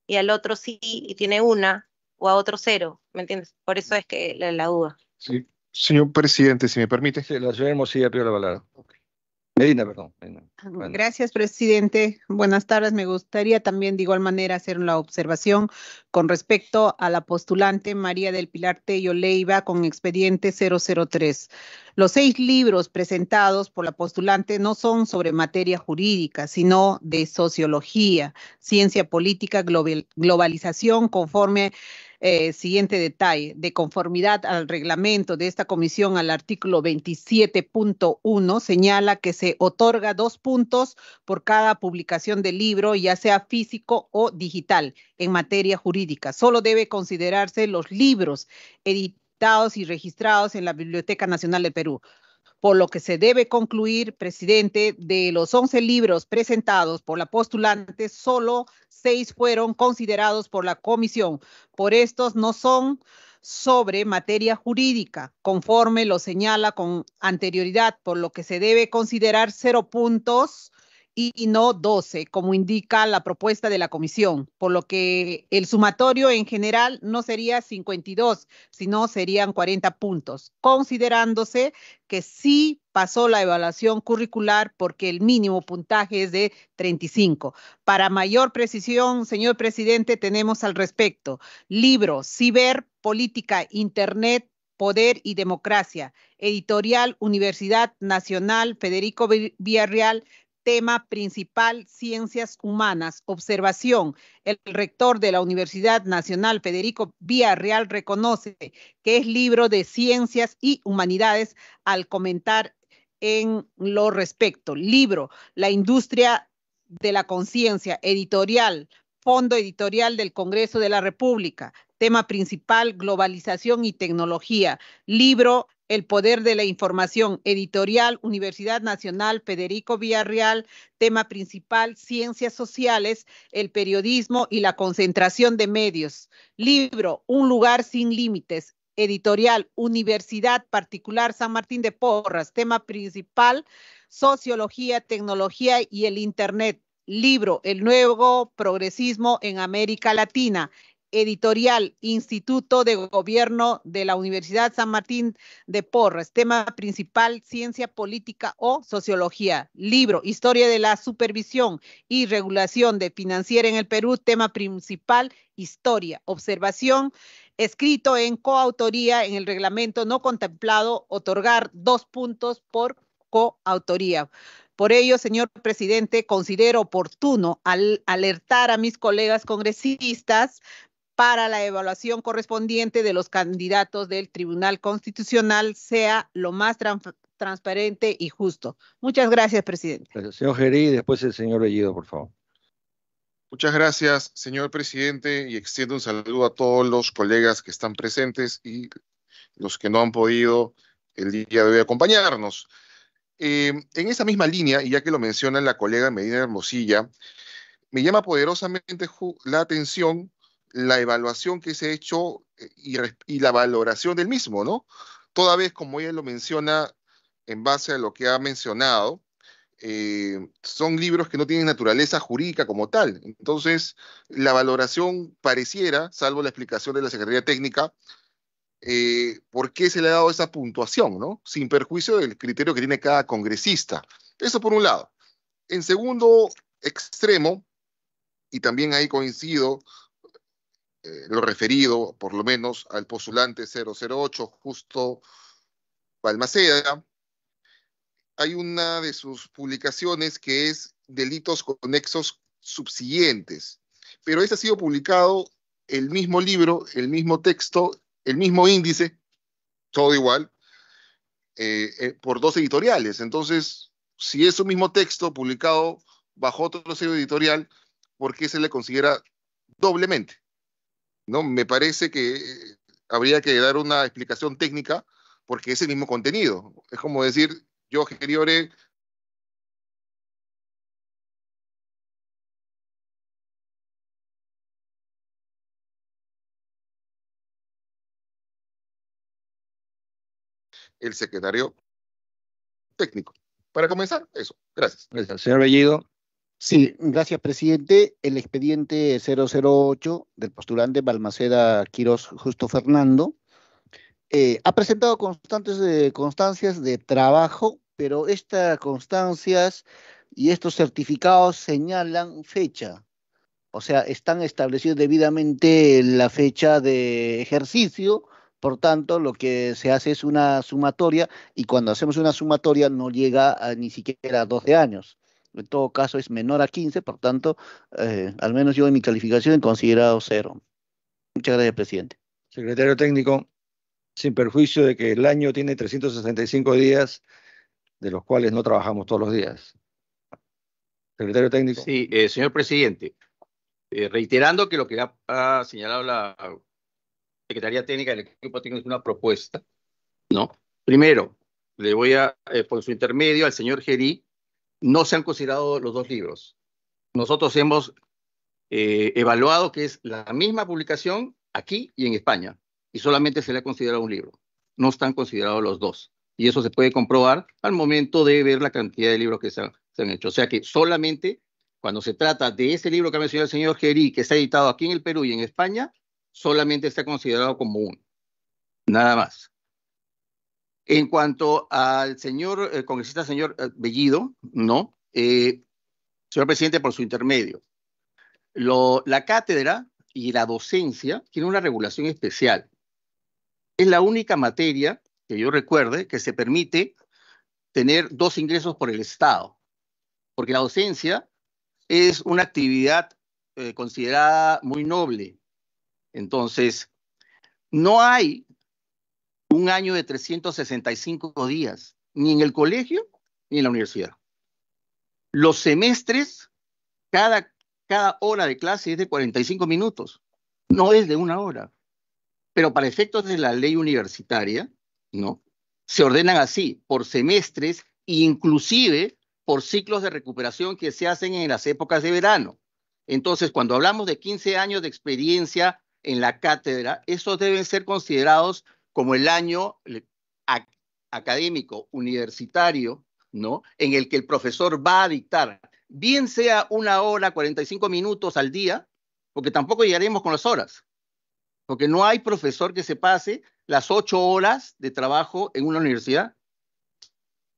y al otro sí y tiene una, o a otro cero, ¿me entiendes? Por eso es que la, duda. Sí, señor presidente, si me permite. la señora Hermosilla Pío la palabra perdón. Ah, gracias, presidente. Buenas tardes. Me gustaría también de igual manera hacer una observación con respecto a la postulante María del Pilar Tello Leiva con expediente 003. Los seis libros presentados por la postulante no son sobre materia jurídica, sino de sociología, ciencia política, globalización conforme eh, siguiente detalle, de conformidad al reglamento de esta comisión al artículo 27.1, señala que se otorga dos puntos por cada publicación del libro, ya sea físico o digital, en materia jurídica. Solo debe considerarse los libros editados y registrados en la Biblioteca Nacional del Perú por lo que se debe concluir, presidente, de los 11 libros presentados por la postulante, solo seis fueron considerados por la comisión. Por estos no son sobre materia jurídica, conforme lo señala con anterioridad, por lo que se debe considerar cero puntos y, no 12, como indica la propuesta de la comisión, por lo que el sumatorio en general no sería 52, sino serían 40 puntos, considerándose que sí pasó la evaluación curricular porque el mínimo puntaje es de 35. Para mayor precisión, señor presidente, tenemos al respecto libro Ciber, Política, Internet, Poder y Democracia, editorial Universidad Nacional Federico Villarreal, tema principal Ciencias Humanas. Observación. El rector de la Universidad Nacional, Federico Villarreal, reconoce que es libro de Ciencias y Humanidades al comentar en lo respecto. Libro, la industria de la conciencia, editorial, fondo editorial del Congreso de la República, tema principal, globalización y tecnología, libro el Poder de la Información, editorial Universidad Nacional Federico Villarreal, tema principal, Ciencias Sociales, el Periodismo y la Concentración de Medios. Libro, Un lugar sin límites, editorial Universidad Particular San Martín de Porras, tema principal, Sociología, Tecnología y el Internet. Libro, El nuevo progresismo en América Latina, Editorial, Instituto de Gobierno de la Universidad San Martín de Porres. Tema principal, ciencia política o sociología. Libro, Historia de la Supervisión y Regulación de Financiera en el Perú. Tema principal, Historia. Observación, escrito en coautoría en el reglamento no contemplado, otorgar dos puntos por coautoría. Por ello, señor presidente, considero oportuno al alertar a mis colegas congresistas para la evaluación correspondiente de los candidatos del Tribunal Constitucional sea lo más transparente y justo. Muchas gracias, presidente. Gracias, señor Gerí después el señor Bellido, por favor. Muchas gracias, señor presidente, y extiendo un saludo a todos los colegas que están presentes y los que no han podido el día de hoy acompañarnos. Eh, en esa misma línea, y ya que lo menciona la colega Medina Hermosilla, me llama poderosamente la atención la evaluación que se ha hecho eh, y, la valoración del mismo, ¿no? Toda vez, como ella lo menciona, en base a lo que ha mencionado, eh, son libros que no tienen naturaleza jurídica como tal. Entonces, la valoración pareciera, salvo la explicación de la Secretaría Técnica, eh, por qué se le ha dado esa puntuación, ¿no? Sin perjuicio del criterio que tiene cada congresista. Eso por un lado. En segundo extremo, y también ahí coincido eh, lo referido, por lo menos, al postulante 008, justo Balmaceda. Hay una de sus publicaciones que es Delitos conexos subsiguientes, pero ese ha sido publicado el mismo libro, el mismo texto, el mismo índice, todo igual, eh, eh, por dos editoriales. Entonces, si es un mismo texto publicado bajo otro sello editorial, ¿por qué se le considera doblemente? ¿no? Me parece que eh, habría que dar una explicación técnica porque es el mismo contenido. Es como decir, yo Geriore el secretario técnico. Para comenzar, eso. Gracias. Gracias. Señor Bellido. Sí, mm, gracias, presidente. El expediente 008 del postulante Balmaceda Quirós Justo Fernando eh, ha presentado constantes eh, constancias de trabajo, pero estas constancias y estos certificados señalan fecha. O sea, están establecidos debidamente la fecha de ejercicio, por tanto, lo que se hace es una sumatoria y cuando hacemos una sumatoria no llega a ni siquiera a 12 años en todo caso es menor a 15, por tanto, eh, al menos yo en mi calificación he considerado cero. Muchas gracias, presidente. Secretario técnico, sin perjuicio de que el año tiene 365 días, de los cuales no trabajamos todos los días. Secretario técnico. Sí, eh, señor presidente, eh, reiterando que lo que ha, señalado la Secretaría Técnica del equipo técnico es una propuesta, ¿no? Primero, le voy a, por su intermedio, al señor Gerí, no se han considerado los dos libros. Nosotros hemos eh, evaluado que es la misma publicación aquí y en España, y solamente se le ha considerado un libro. No están considerados los dos. Y eso se puede comprobar al momento de ver la cantidad de libros que se han, hecho. O sea que solamente cuando se trata de ese libro que ha mencionado el señor Gerí, que está editado aquí en el Perú y en España, solamente está considerado como uno. Nada más. En cuanto al señor, eh, congresista señor eh, Bellido, ¿no? Eh, señor presidente, por su intermedio. la cátedra y la docencia tiene una regulación especial. Es la única materia que yo recuerde que se permite tener dos ingresos por el Estado, porque la docencia es una actividad considerada muy noble. Entonces, no hay un año de 365 días, ni en el colegio ni en la universidad. Los semestres, cada, cada hora de clase es de 45 minutos, no es de una hora. Pero para efectos de la ley universitaria, ¿no? Se ordenan así, por semestres e inclusive por ciclos de recuperación que se hacen en las épocas de verano. Entonces, cuando hablamos de 15 años de experiencia en la cátedra, esos deben ser considerados como el año académico universitario, ¿no? En el que el profesor va a dictar, bien sea una hora, 45 minutos al día, porque tampoco llegaremos con las horas, porque no hay profesor que se pase las ocho horas de trabajo en una universidad.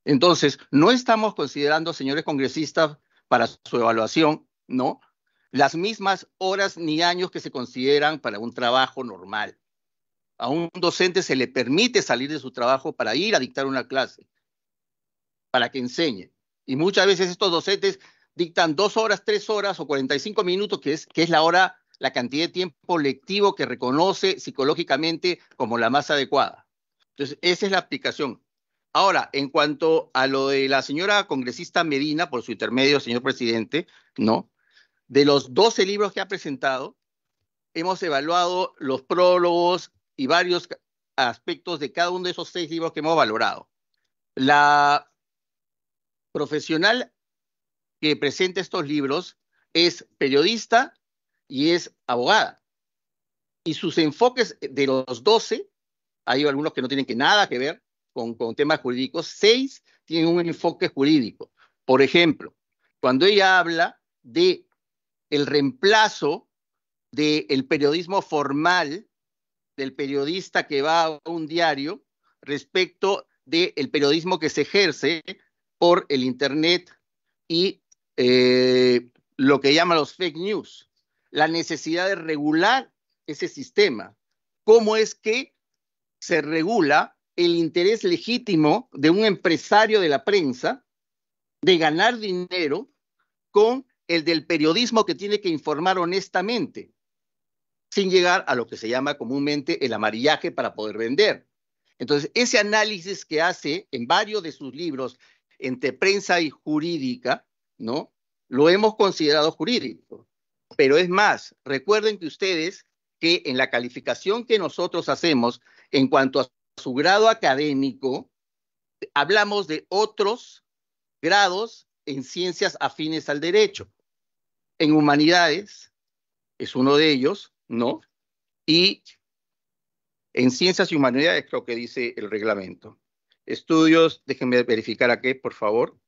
Entonces, no estamos considerando, señores congresistas, para su evaluación, ¿no? Las mismas horas ni años que se consideran para un trabajo normal a un docente se le permite salir de su trabajo para ir a dictar una clase, para que enseñe. Y muchas veces estos docentes dictan dos horas, tres horas o 45 minutos, que es, que es la hora, la cantidad de tiempo lectivo que reconoce psicológicamente como la más adecuada. Entonces, esa es la aplicación. Ahora, en cuanto a lo de la señora congresista Medina, por su intermedio, señor presidente, ¿no? De los 12 libros que ha presentado, hemos evaluado los prólogos, y varios aspectos de cada uno de esos seis libros que hemos valorado. La profesional que presenta estos libros es periodista y es abogada. Y sus enfoques de los doce hay algunos que no tienen que nada que ver con, temas jurídicos, seis tienen un enfoque jurídico. Por ejemplo, cuando ella habla de el reemplazo del periodismo formal del periodista que va a un diario respecto del periodismo que se ejerce por el Internet y eh, lo que llaman los fake news. La necesidad de regular ese sistema. ¿Cómo es que se regula el interés legítimo de un empresario de la prensa de ganar dinero con el del periodismo que tiene que informar honestamente? sin llegar a lo que se llama comúnmente el amarillaje para poder vender. Entonces, ese análisis que hace en varios de sus libros entre prensa y jurídica, ¿no? Lo hemos considerado jurídico. Pero es más, recuerden que ustedes que en la calificación que nosotros hacemos en cuanto a su grado académico, hablamos de otros grados en ciencias afines al derecho. En humanidades es uno de ellos, ¿no? Y en ciencias y humanidades, creo que dice el reglamento. Estudios, déjenme verificar aquí, por favor.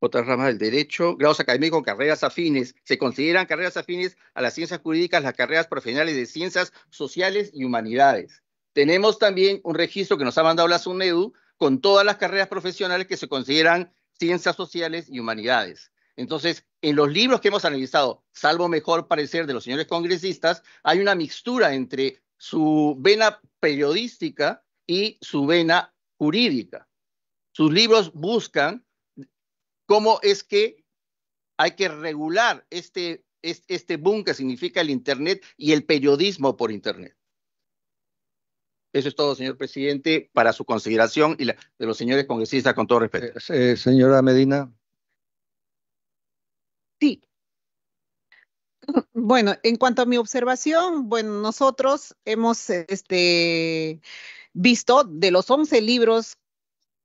Otras ramas del derecho, grados académicos carreras afines. Se consideran carreras afines a las ciencias jurídicas las carreras profesionales de ciencias sociales y humanidades. Tenemos también un registro que nos ha mandado la SUNEDU con todas las carreras profesionales que se consideran ciencias sociales y humanidades. Entonces, en los libros que hemos analizado, salvo mejor parecer de los señores congresistas, hay una mixtura entre su vena periodística y su vena jurídica. Sus libros buscan cómo es que hay que regular este, este boom que significa el Internet y el periodismo por Internet. Eso es todo, señor presidente, para su consideración y la de los señores congresistas, con todo respeto. Eh, eh, señora Medina. Bueno, en cuanto a mi observación, bueno, nosotros hemos este, visto de los 11 libros,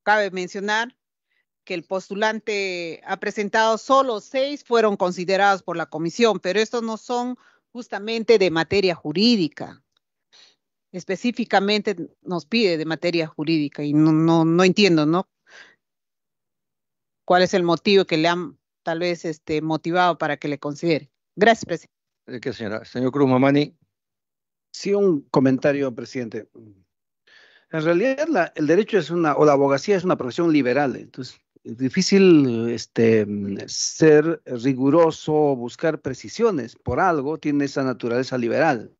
cabe mencionar que el postulante ha presentado, solo seis fueron considerados por la comisión, pero estos no son justamente de materia jurídica. Específicamente nos pide de materia jurídica y no, no entiendo, ¿no? ¿Cuál es el motivo que le han tal vez este, motivado para que le considere. Gracias, presidente. señora? Señor Cruz Mamani. Sí, un comentario, presidente. En realidad, el derecho es una, o la abogacía es una profesión liberal, entonces es difícil este, ser riguroso, buscar precisiones, por algo tiene esa naturaleza liberal.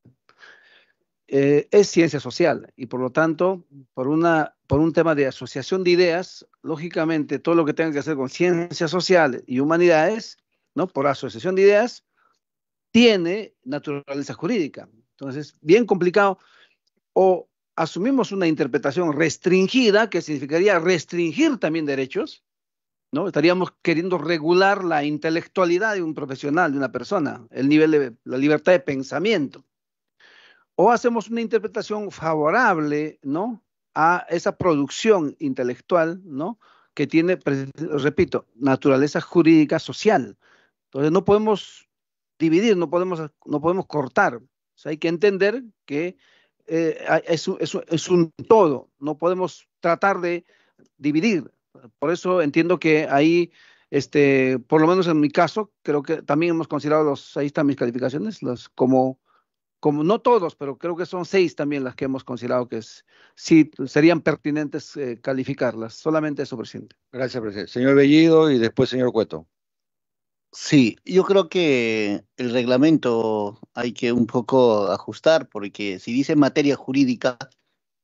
Eh, es ciencia social y por lo tanto, por, una, por un tema de asociación de ideas, lógicamente, todo lo que tenga que hacer con ciencias sociales y humanidades, ¿no? Por asociación de ideas, tiene naturaleza jurídica. Entonces, bien complicado. O asumimos una interpretación restringida, que significaría restringir también derechos, ¿no? Estaríamos queriendo regular la intelectualidad de un profesional, de una persona, el nivel de la libertad de pensamiento. O hacemos una interpretación favorable, ¿no? a esa producción intelectual, ¿no? Que tiene, repito, naturaleza jurídica social. Entonces no podemos dividir, no podemos, no podemos cortar. hay que entender que eh, es, un todo, no podemos tratar de dividir. Por eso entiendo que ahí este, por lo menos en mi caso, creo que también hemos considerado los, ahí están mis calificaciones, los como como no todos, pero creo que son seis también las que hemos considerado que sí serían pertinentes eh, calificarlas. Solamente eso, presidente. Gracias, presidente. Señor Bellido y después señor Cueto. Sí, yo creo que el reglamento hay que un poco ajustar, porque si dice materia jurídica,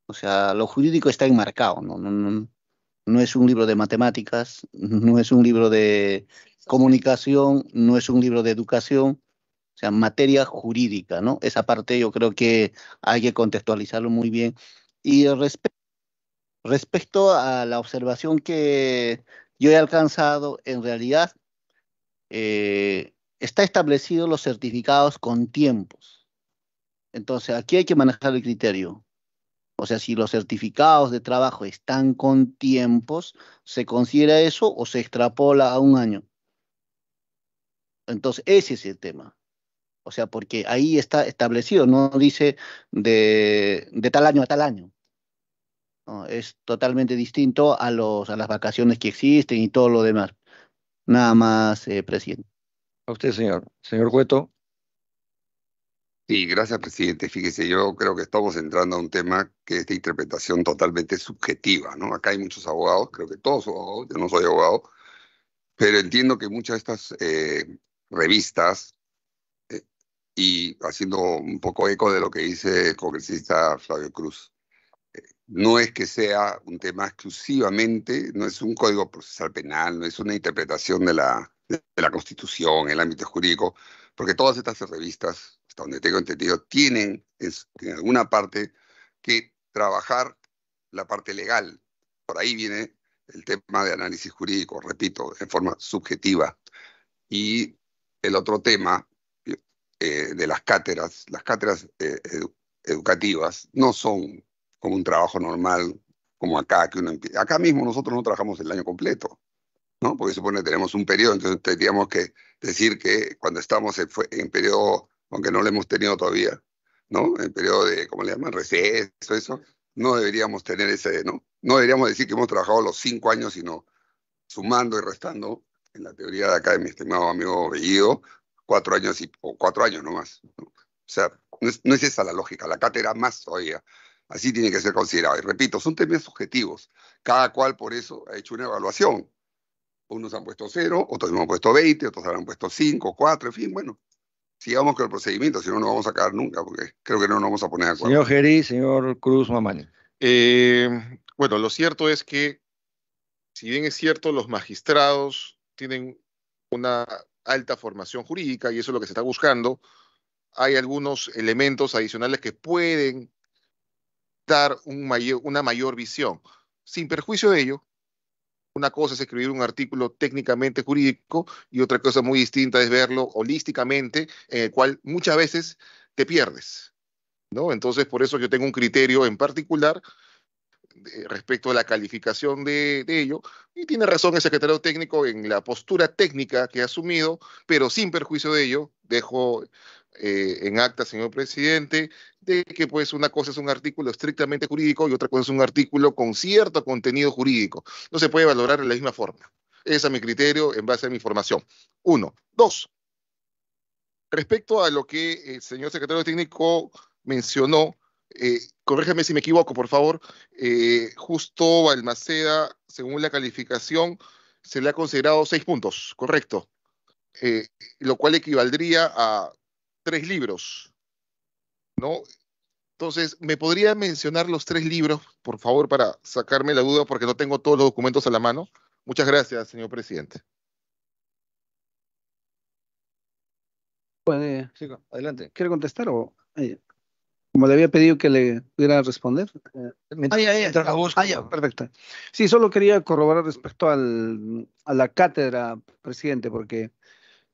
o sea, lo jurídico está enmarcado, no, no es un libro de matemáticas, no es un libro de comunicación, no es un libro de educación, o sea, materia jurídica, ¿no? Esa parte yo creo que hay que contextualizarlo muy bien. Y respecto a la observación que yo he alcanzado, en realidad eh, está establecido los certificados con tiempos. Entonces, aquí hay que manejar el criterio. O sea, si los certificados de trabajo están con tiempos, ¿se considera eso o se extrapola a un año? Entonces, ese es el tema. O sea, porque ahí está establecido, no dice de, tal año a tal año. es totalmente distinto a, los, a las vacaciones que existen y todo lo demás. Nada más, eh, presidente. A usted, señor. Señor Cueto. Sí, gracias, presidente. Fíjese, yo creo que estamos entrando a un tema que es de interpretación totalmente subjetiva, ¿no? Acá hay muchos abogados, creo que todos son abogados, yo no soy abogado, pero entiendo que muchas de estas eh, revistas y haciendo un poco eco de lo que dice el congresista Flavio Cruz, eh, no es que sea un tema exclusivamente, no es un código procesal penal, no es una interpretación de la, la Constitución en el ámbito jurídico, porque todas estas revistas, hasta donde tengo entendido, tienen es, en alguna parte que trabajar la parte legal. Por ahí viene el tema de análisis jurídico, repito, en forma subjetiva. Y el otro tema eh, de las cátedras, las cátedras eh, educativas, no son como un trabajo normal como acá, que uno Acá mismo nosotros no trabajamos el año completo, ¿no? Porque supone que tenemos un periodo, entonces tendríamos que decir que cuando estamos en, periodo, aunque no lo hemos tenido todavía, ¿no? En periodo de, ¿cómo le llaman? Receso, eso, no deberíamos tener ese, ¿no? No deberíamos decir que hemos trabajado los cinco años, sino sumando y restando, en la teoría de acá de mi estimado amigo Bellido, cuatro años y, o cuatro años nomás. O sea, no es, esa la lógica, la cátedra más todavía. Así tiene que ser considerado. Y repito, son temas subjetivos. Cada cual por eso ha hecho una evaluación. Unos han puesto cero, otros han puesto veinte, otros han puesto cinco, cuatro, en fin, bueno. Sigamos con el procedimiento, si no, no vamos a acabar nunca, porque creo que no nos vamos a poner de acuerdo. Señor Geri, señor Cruz Mamani. Eh, bueno, lo cierto es que, si bien es cierto, los magistrados tienen una alta formación jurídica y eso es lo que se está buscando. Hay algunos elementos adicionales que pueden dar una mayor visión. Sin perjuicio de ello, una cosa es escribir un artículo técnicamente jurídico y otra cosa muy distinta es verlo holísticamente, en el cual muchas veces te pierdes. ¿no? Entonces, por eso yo tengo un criterio en particular respecto a la calificación de, ello. Y tiene razón el secretario técnico en la postura técnica que ha asumido, pero sin perjuicio de ello, dejo eh, en acta, señor presidente, de que pues una cosa es un artículo estrictamente jurídico y otra cosa es un artículo con cierto contenido jurídico. No se puede valorar de la misma forma. Ese es mi criterio en base a mi formación. Uno. Dos. Respecto a lo que el señor secretario técnico mencionó eh, corrígeme si me equivoco, por favor. Eh, justo Balmaceda, según la calificación, se le ha considerado seis puntos, correcto. Eh, lo cual equivaldría a tres libros, ¿no? Entonces, ¿me podría mencionar los tres libros, por favor, para sacarme la duda, porque no tengo todos los documentos a la mano? Muchas gracias, señor presidente. Bueno, adelante. ¿Quiere contestar o...? Eh? Como le había pedido que le pudiera responder. Eh, ah, ya, perfecto. Sí, solo quería corroborar respecto al, a la cátedra, presidente, porque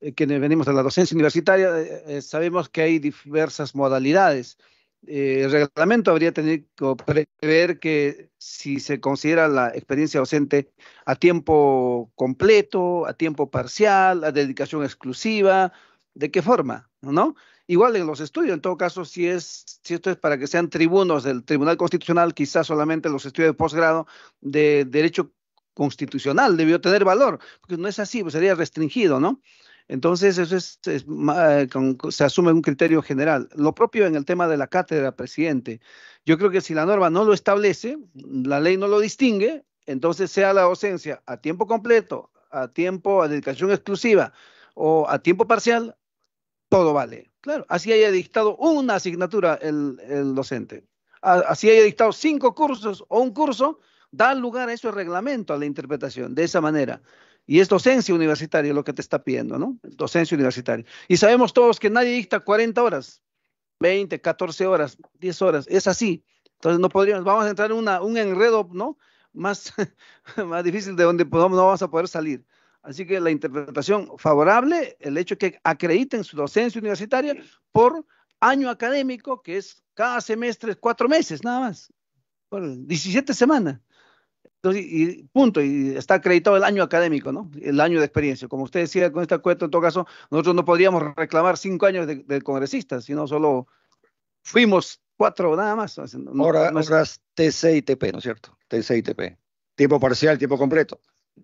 eh, que quienes venimos de la docencia universitaria eh, sabemos que hay diversas modalidades. el reglamento habría tenido que prever que si se considera la experiencia docente a tiempo completo, a tiempo parcial, a dedicación exclusiva, ¿de qué forma? ¿No? Igual en los estudios, en todo caso, si, es, si esto es para que sean tribunos del Tribunal Constitucional, quizás solamente los estudios de posgrado de Derecho Constitucional debió tener valor, porque no es así, pues, sería restringido, ¿no? Entonces, eso es, eh, se asume un criterio general. Lo propio en el tema de la cátedra, presidente. Yo creo que si la norma no lo establece, la ley no lo distingue, entonces sea la docencia a tiempo completo, a tiempo, a dedicación exclusiva o a tiempo parcial, todo vale. Claro, así haya dictado una asignatura el, docente. Así haya dictado cinco cursos o un curso, da lugar a ese reglamento, a la interpretación, de esa manera. Y es docencia universitaria lo que te está pidiendo, ¿no? Docencia universitaria. Y sabemos todos que nadie dicta 40 horas, 20, 14 horas, 10 horas, es así. Entonces no podríamos, vamos a entrar en un enredo, ¿no? Más, (laughs) más difícil de donde no vamos a poder salir. Así que la interpretación favorable, el hecho que acrediten su docencia universitaria por año académico, que es cada semestre cuatro meses nada más, por 17 semanas. Entonces, y punto, y está acreditado el año académico, ¿no? El año de experiencia. Como usted decía con esta cuenta, en todo caso, nosotros no podríamos reclamar cinco años de, congresista, sino solo fuimos cuatro nada más. No, no TC y TP, ¿no es cierto? TC y TP. Tiempo parcial, tiempo completo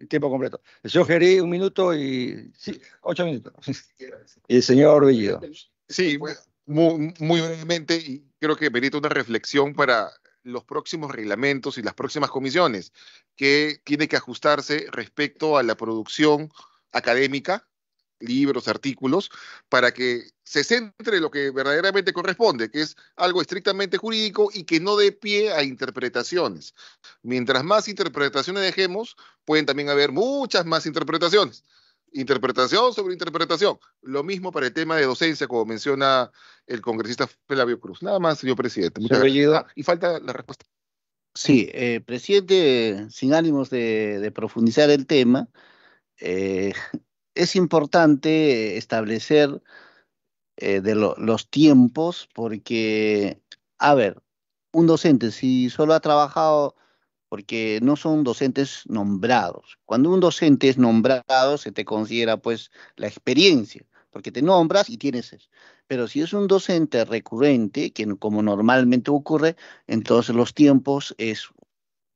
tiempo completo. Yo gerí un minuto y sí, ocho minutos. (laughs) Y el señor Bellido. Sí, muy, muy brevemente, y creo que merita una reflexión para los próximos reglamentos y las próximas comisiones, que tiene que ajustarse respecto a la producción académica, libros, artículos, para que se centre lo que verdaderamente corresponde, que es algo estrictamente jurídico y que no dé pie a interpretaciones. Mientras más interpretaciones dejemos, pueden también haber muchas más interpretaciones. Interpretación sobre interpretación. Lo mismo para el tema de docencia, como menciona el congresista Flavio Cruz. Nada más, señor presidente. Muchas gracias. Ah, y falta la respuesta. Sí, eh, presidente, sin ánimos de, de profundizar el tema, eh, es importante establecer eh, de los tiempos porque, a ver, un docente, si solo ha trabajado, porque no son docentes nombrados. Cuando un docente es nombrado, se te considera pues la experiencia, porque te nombras y tienes eso. Pero si es un docente recurrente, que como normalmente ocurre, entonces los tiempos es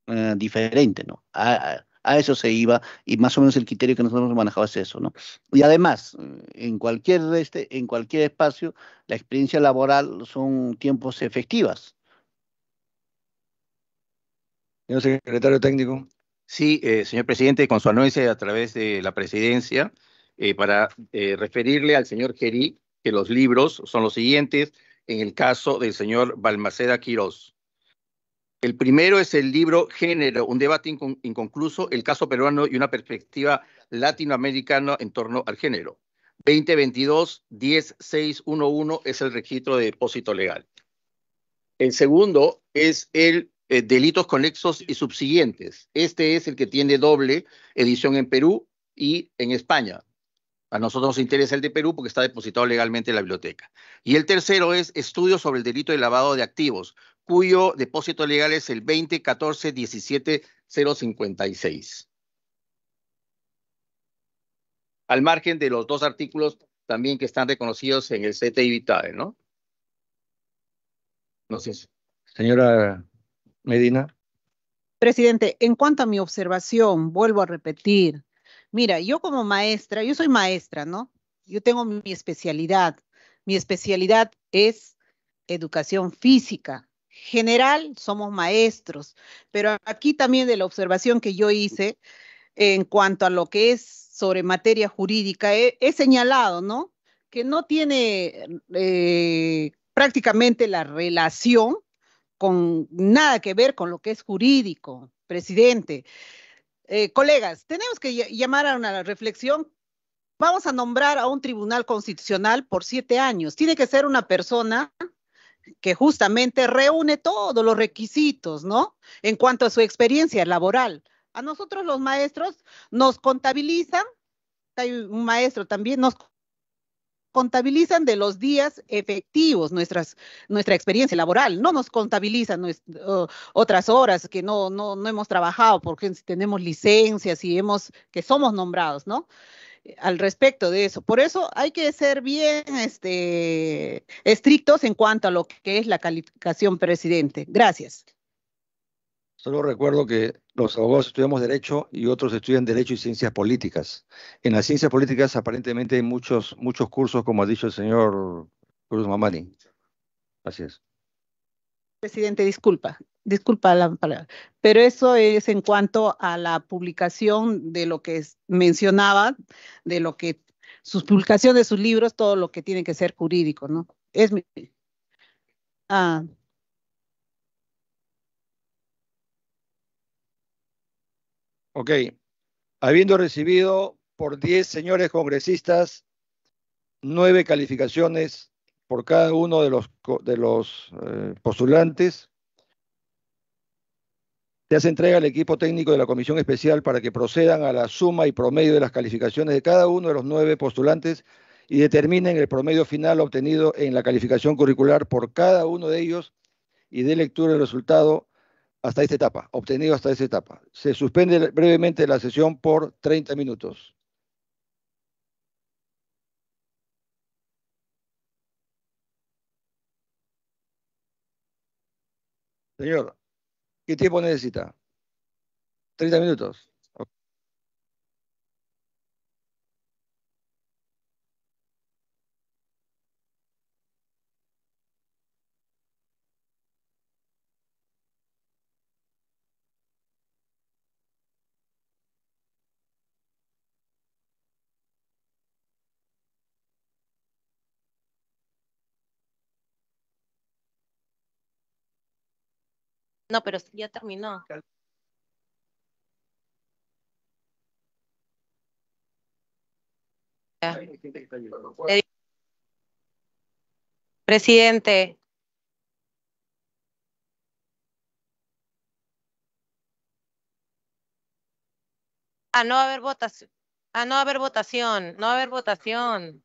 eh, diferente, ¿no? Ah, ah, a eso se iba y más o menos el criterio que nosotros manejado es eso, ¿no? Y además, en cualquier, este, en cualquier espacio, la experiencia laboral son tiempos efectivas. Señor secretario técnico. Sí, eh, señor presidente, con su anuencia a través de la presidencia, eh, para eh, referirle al señor Gerí que los libros son los siguientes en el caso del señor Balmaceda Quiroz. El primero es el libro Género, un debate inconcluso, el caso peruano y una perspectiva latinoamericana en torno al género. 2022-10611 es el registro de depósito legal. El segundo es el eh, Delitos Conexos y Subsiguientes. Este es el que tiene doble edición en Perú y en España. A nosotros nos interesa el de Perú porque está depositado legalmente en la biblioteca. Y el tercero es estudios sobre el delito de lavado de activos, cuyo depósito legal es el 2014-17056. Al margen de los dos artículos también que están reconocidos en el CTI Vitae, ¿no? No sé. Señora Medina. Presidente, en cuanto a mi observación, vuelvo a repetir. Mira, yo como maestra, yo soy maestra, ¿no? Yo tengo mi especialidad. Mi especialidad es educación física general somos maestros, pero aquí también de la observación que yo hice en cuanto a lo que es sobre materia jurídica, he, señalado, ¿no? Que no tiene eh, prácticamente la relación con nada que ver con lo que es jurídico, presidente. Eh, colegas, tenemos que llamar a una reflexión. Vamos a nombrar a un tribunal constitucional por siete años. Tiene que ser una persona que justamente reúne todos los requisitos, ¿no? En cuanto a su experiencia laboral. A nosotros los maestros nos contabilizan, hay un maestro también, nos contabilizan de los días efectivos nuestra experiencia laboral, no nos contabilizan otras horas que no, no, no hemos trabajado porque tenemos licencias y hemos, que somos nombrados, ¿no? al respecto de eso. Por eso hay que ser bien este, estrictos en cuanto a lo que es la calificación presidente. Gracias. Solo recuerdo que los abogados estudiamos derecho y otros estudian derecho y ciencias políticas. En las ciencias políticas aparentemente hay muchos, muchos cursos, como ha dicho el señor Cruz Mamani. Así es. Presidente, disculpa disculpa la palabra, pero eso es en cuanto a la publicación de lo que mencionaba, de lo que sus publicaciones de sus libros, todo lo que tiene que ser jurídico, ¿no? Es mi. Ah. Ok. Habiendo recibido por 10 señores congresistas nueve calificaciones por cada uno de los, de los eh, postulantes, se entrega al equipo técnico de la Comisión Especial para que procedan a la suma y promedio de las calificaciones de cada uno de los nueve postulantes y determinen el promedio final obtenido en la calificación curricular por cada uno de ellos y dé lectura del resultado hasta esta etapa, obtenido hasta esta etapa. Se suspende brevemente la sesión por 30 minutos. Señor. ¿Qué tiempo necesita? 30 minutos. No, pero ya terminó. Presidente. Ah, no a haber votación. Ah, no haber votación. No va a haber votación.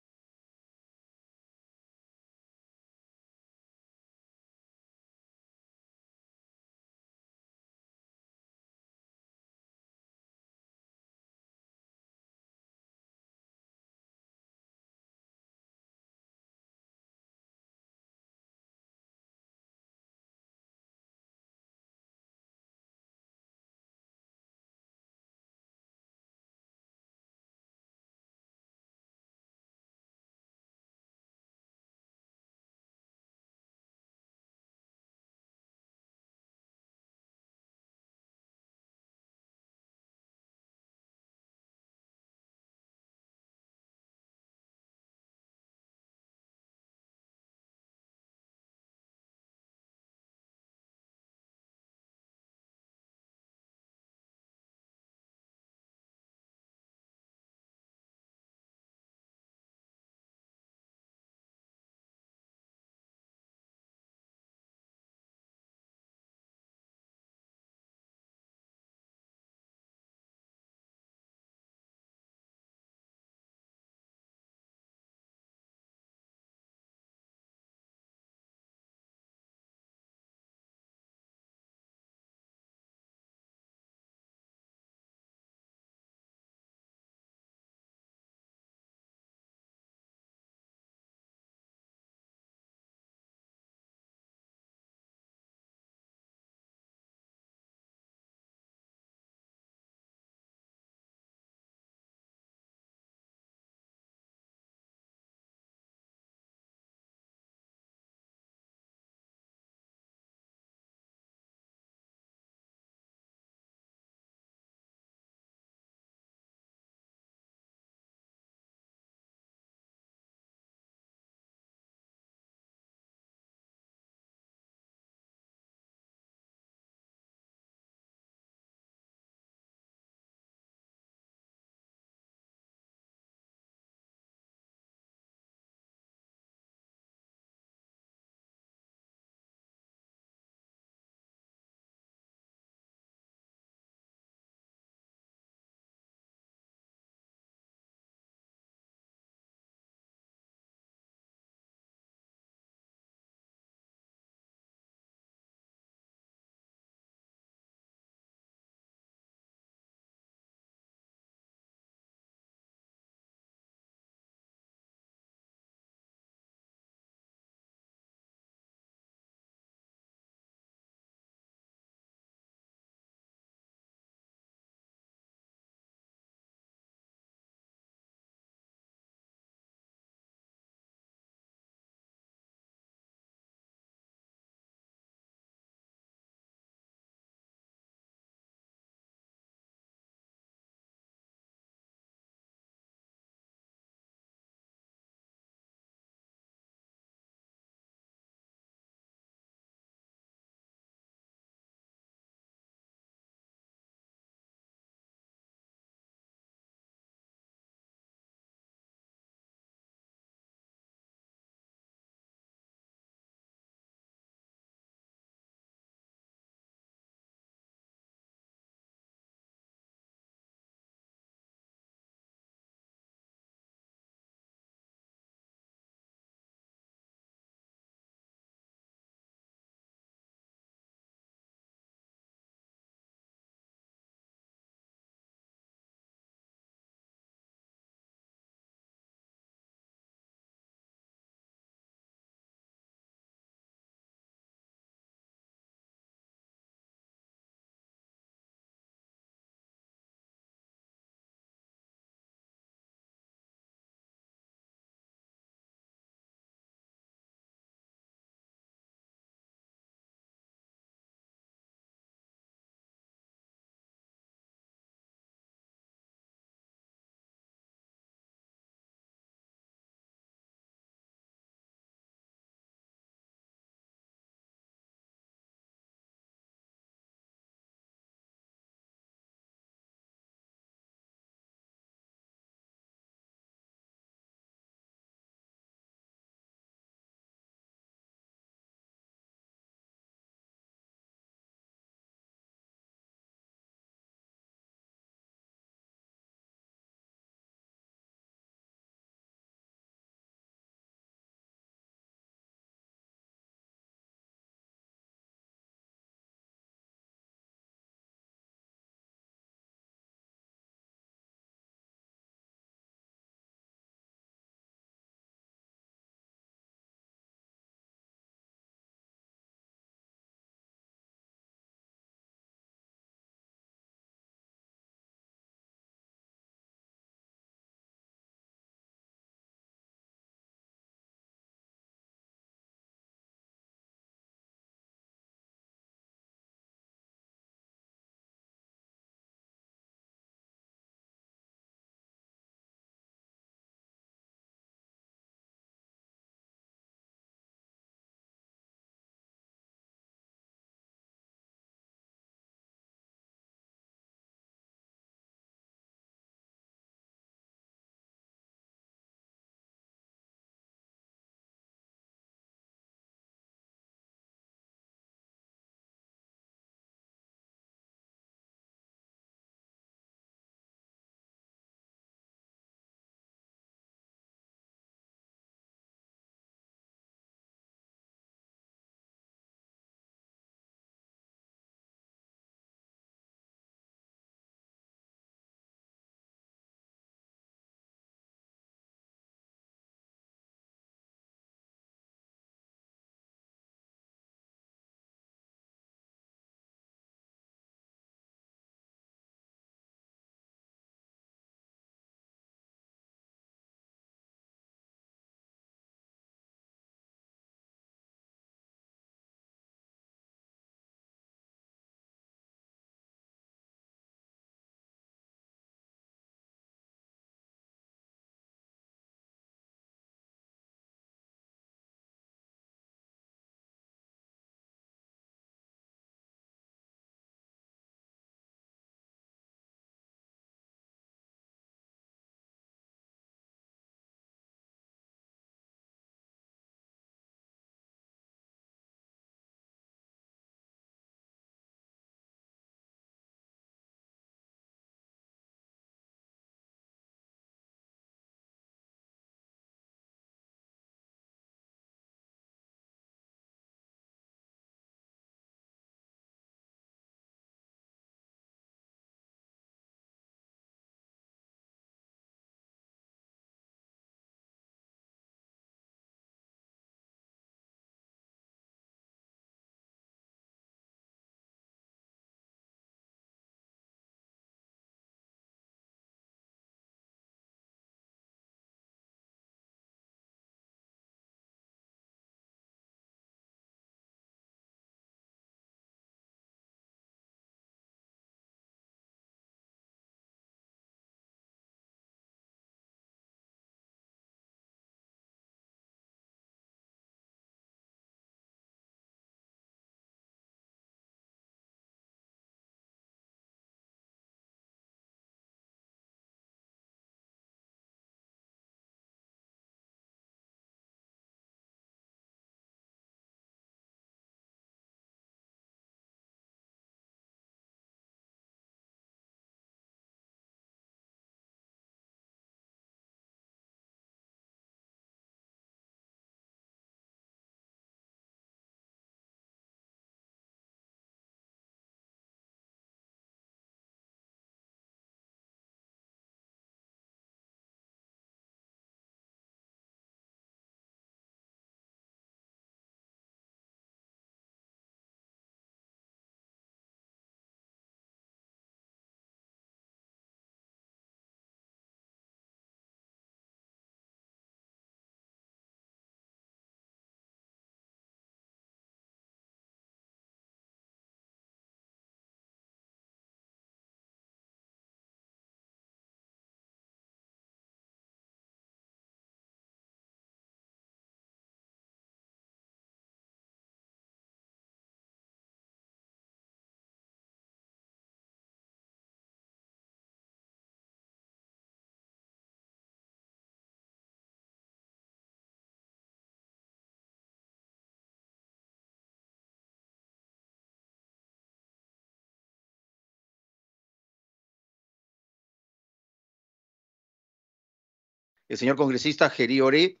el señor congresista Ore,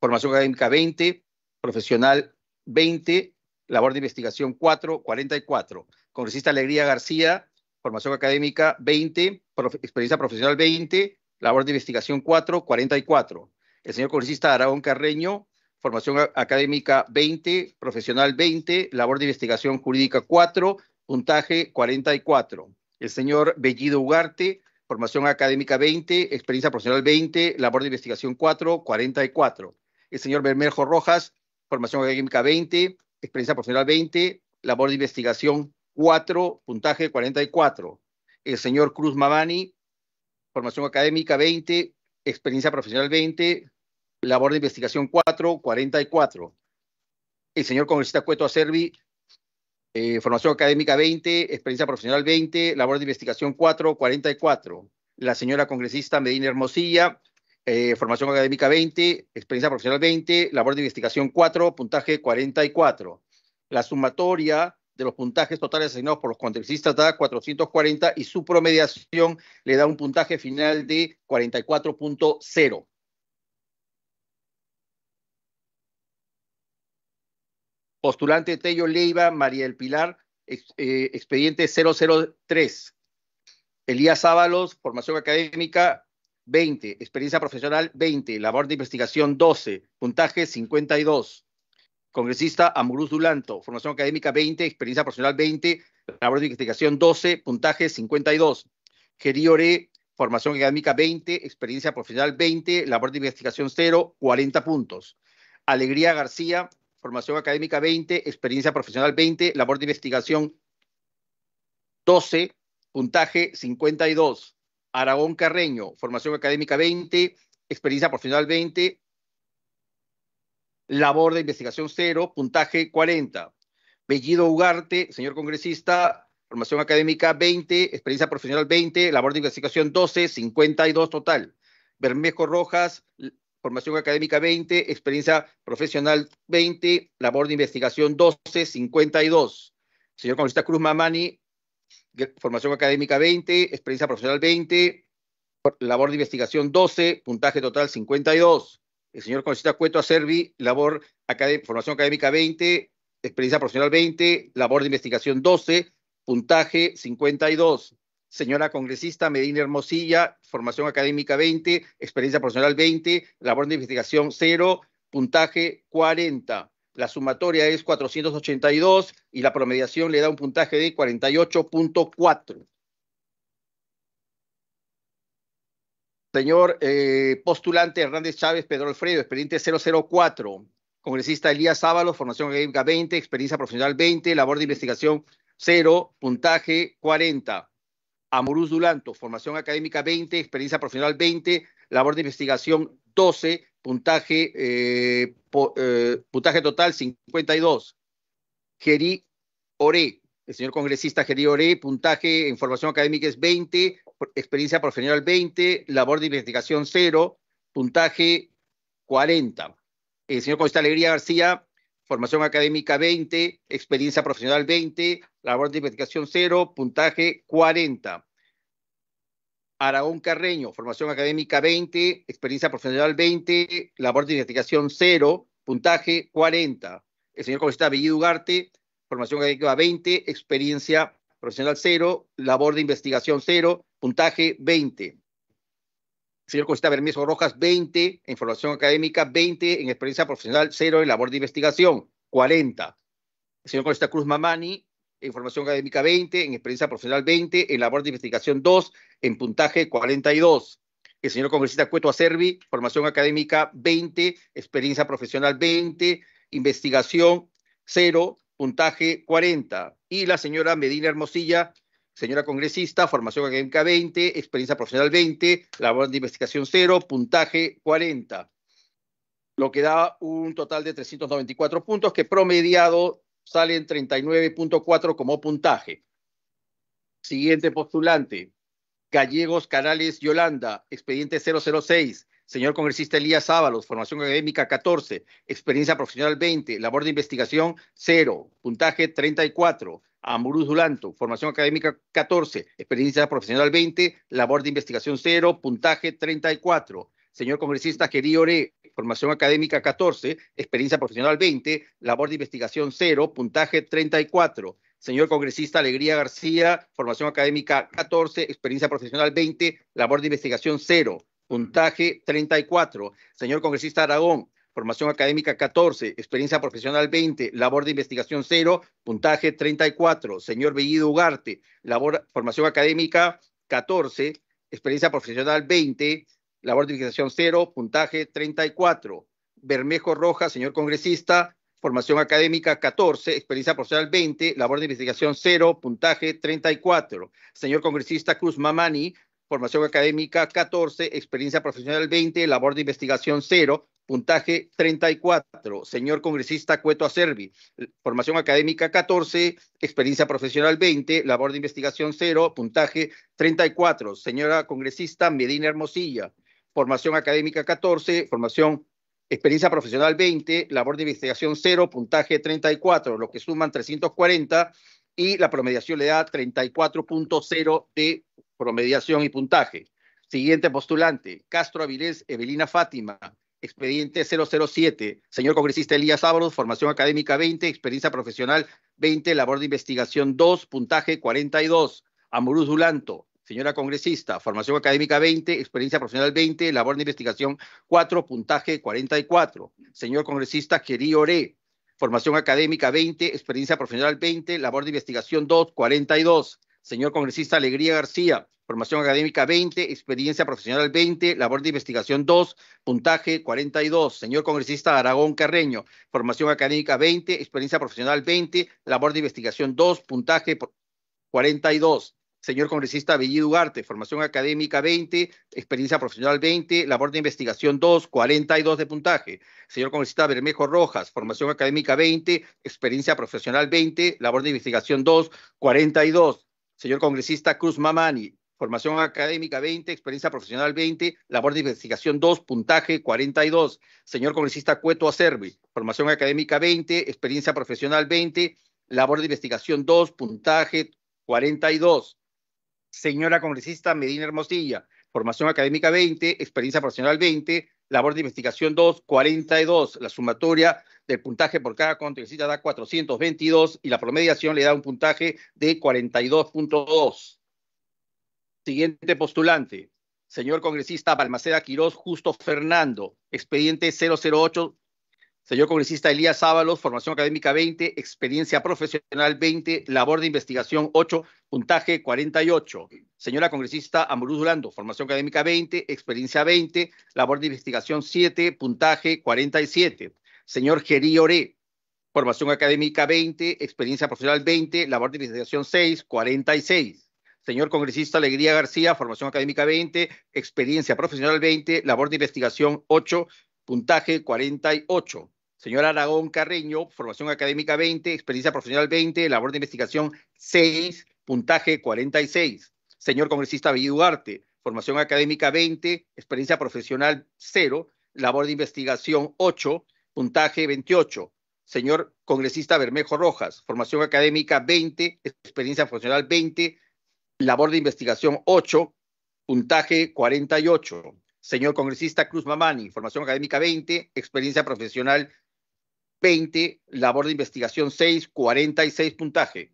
formación académica 20, profesional 20, labor de investigación 4, 44. Congresista Alegría García, formación académica 20, experiencia profesional 20, labor de investigación 4, 44. El señor congresista Aragón Carreño, formación académica 20, profesional 20, labor de investigación jurídica 4, puntaje 44. El señor Bellido Ugarte, formación académica 20, experiencia profesional 20, labor de investigación 4, 44. El señor Bermejo Rojas, formación académica 20, experiencia profesional 20, labor de investigación 4, puntaje 44. El señor Cruz Mamani, formación académica 20, experiencia profesional 20, labor de investigación 4, 44. El señor congresista Cueto Acervi, eh, formación académica 20, experiencia profesional 20, labor de investigación 4, 44. La señora congresista Medina Hermosilla, eh, formación académica 20, experiencia profesional 20, labor de investigación 4, puntaje 44. La sumatoria de los puntajes totales asignados por los congresistas da 440 y su promediación le da un puntaje final de 44.0. postulante Tello Leiva, María del Pilar, eh, expediente 003. Elías Ábalos, formación académica 20, experiencia profesional 20, labor de investigación 12, puntaje 52. Congresista Amuruz Dulanto, formación académica 20, experiencia profesional 20, labor de investigación 12, puntaje 52. Geriore, formación académica 20, experiencia profesional 20, labor de investigación 0, 40 puntos. Alegría García, formación académica 20, experiencia profesional 20, labor de investigación 12, puntaje 52. Aragón Carreño, formación académica 20, experiencia profesional 20, labor de investigación 0, puntaje 40. Bellido Ugarte, señor congresista, formación académica 20, experiencia profesional 20, labor de investigación 12, 52 total. Bermejo Rojas, formación académica 20, experiencia profesional 20, labor de investigación 12, 52. Señor congresista Cruz Mamani, formación académica 20, experiencia profesional 20, labor de investigación 12, puntaje total 52. El señor congresista Cueto Acervi, labor formación académica 20, experiencia profesional 20, labor de investigación 12, puntaje 52 señora congresista Medina Hermosilla, formación académica 20, experiencia profesional 20, labor de investigación 0, puntaje 40. La sumatoria es 482 y la promediación le da un puntaje de 48.4. Señor eh, postulante Hernández Chávez Pedro Alfredo, expediente 004. Congresista Elías Ábalos, formación académica 20, experiencia profesional 20, labor de investigación 0, puntaje 40. Amorús Dulanto, formación académica 20, experiencia profesional 20, labor de investigación 12, puntaje, eh, eh, puntaje total 52. Gerí Oré, el señor congresista Gerí Oré, puntaje en formación académica es 20, experiencia profesional 20, labor de investigación 0, puntaje 40. El señor congresista Alegría García, formación académica 20, experiencia profesional 20, labor de investigación 0, puntaje 40. Aragón Carreño, formación académica 20, experiencia profesional 20, labor de investigación 0, puntaje 40. El señor comisario Bellido Ugarte, formación académica 20, experiencia profesional 0, labor de investigación 0, puntaje 20. Señor Cosita Bermejo Rojas, 20 en formación académica, 20 en experiencia profesional, 0 en labor de investigación, 40. Señor congresista Cruz Mamani, en formación académica 20, en experiencia profesional 20, en labor de investigación 2, en puntaje 42. El señor congresista Cueto Acervi, formación académica 20, experiencia profesional 20, investigación 0, puntaje 40. Y la señora Medina Hermosilla, Señora congresista, formación académica 20, experiencia profesional 20, labor de investigación 0, puntaje 40. Lo que da un total de 394 puntos que promediado salen 39.4 como puntaje. Siguiente postulante, Gallegos Canales Yolanda, expediente 006, Señor congresista Elías Ábalos, formación académica 14, experiencia profesional 20, labor de investigación 0, puntaje 34. Amuruz Duranto, formación académica 14, experiencia profesional 20, labor de investigación 0, puntaje 34. Señor congresista Querí formación académica 14, experiencia profesional 20, labor de investigación 0, puntaje 34 señor congresista Alegría García, formación académica 14, experiencia profesional 20, labor de investigación 0. Puntaje 34. Señor congresista Aragón, formación académica 14, experiencia profesional 20, labor de investigación 0, puntaje 34. Señor Bellido Ugarte, labor, formación académica 14, experiencia profesional 20, labor de investigación 0, puntaje 34. Bermejo Rojas, señor congresista, formación académica 14, experiencia profesional 20, labor de investigación 0, puntaje 34. Señor congresista Cruz Mamani, formación académica 14, experiencia profesional 20, labor de investigación 0, puntaje 34. Señor congresista Cueto Acervi, formación académica 14, experiencia profesional 20, labor de investigación 0, puntaje 34. Señora congresista Medina Hermosilla, formación académica 14, formación experiencia profesional 20, labor de investigación 0, puntaje 34, lo que suman 340 y la promediación le da 34.0 de promediación y puntaje. Siguiente postulante, Castro Avilés, Evelina Fátima, expediente 007, señor congresista Elías Ábalos, formación académica 20, experiencia profesional 20, labor de investigación 2, puntaje 42. Amorús Dulanto, señora congresista, formación académica 20, experiencia profesional 20, labor de investigación 4, puntaje 44. Señor congresista Querí Oré, formación académica 20, experiencia profesional 20, labor de investigación 2, 42 señor congresista Alegría García. Formación académica 20, experiencia profesional 20, labor de investigación 2, puntaje 42. Señor congresista Aragón Carreño, formación académica 20, experiencia profesional 20, labor de investigación 2, puntaje 42. Señor congresista Bellido Ugarte, formación académica 20, experiencia profesional 20, labor de investigación 2, 42 de puntaje. Señor congresista Bermejo Rojas, formación académica 20, experiencia profesional 20, labor de investigación 2, 42 señor congresista Cruz Mamani. Formación académica 20, experiencia profesional 20, labor de investigación 2, puntaje 42. Señor congresista Cueto Acerbi, formación académica 20, experiencia profesional 20, labor de investigación 2, puntaje 42. Señora congresista Medina Hermosilla, formación académica 20, experiencia profesional 20, labor de investigación 2, 42. La sumatoria del puntaje por cada congresista da 422 y la promediación le da un puntaje de 42.2. Siguiente postulante. Señor congresista Balmaceda Quirós Justo Fernando, expediente 008. Señor congresista Elías Ábalos, formación académica 20, experiencia profesional 20, labor de investigación 8, puntaje 48. Señora congresista Amorús Durando, formación académica 20, experiencia 20, labor de investigación 7, puntaje 47. Señor Gerí Oré, formación académica 20, experiencia profesional 20, labor de investigación 6, 46. Señor congresista Alegría García, formación académica 20, experiencia profesional 20, labor de investigación 8, puntaje 48. Señor Aragón Carreño, formación académica 20, experiencia profesional 20, labor de investigación 6, puntaje 46 señor congresista Bellido Duarte, formación académica 20, experiencia profesional 0, labor de investigación 8, puntaje 28. Señor congresista Bermejo Rojas, formación académica 20, experiencia profesional 20, labor de investigación 8, puntaje 48. Señor congresista Cruz Mamani, formación académica 20, experiencia profesional 20, labor de investigación 6, 46 puntaje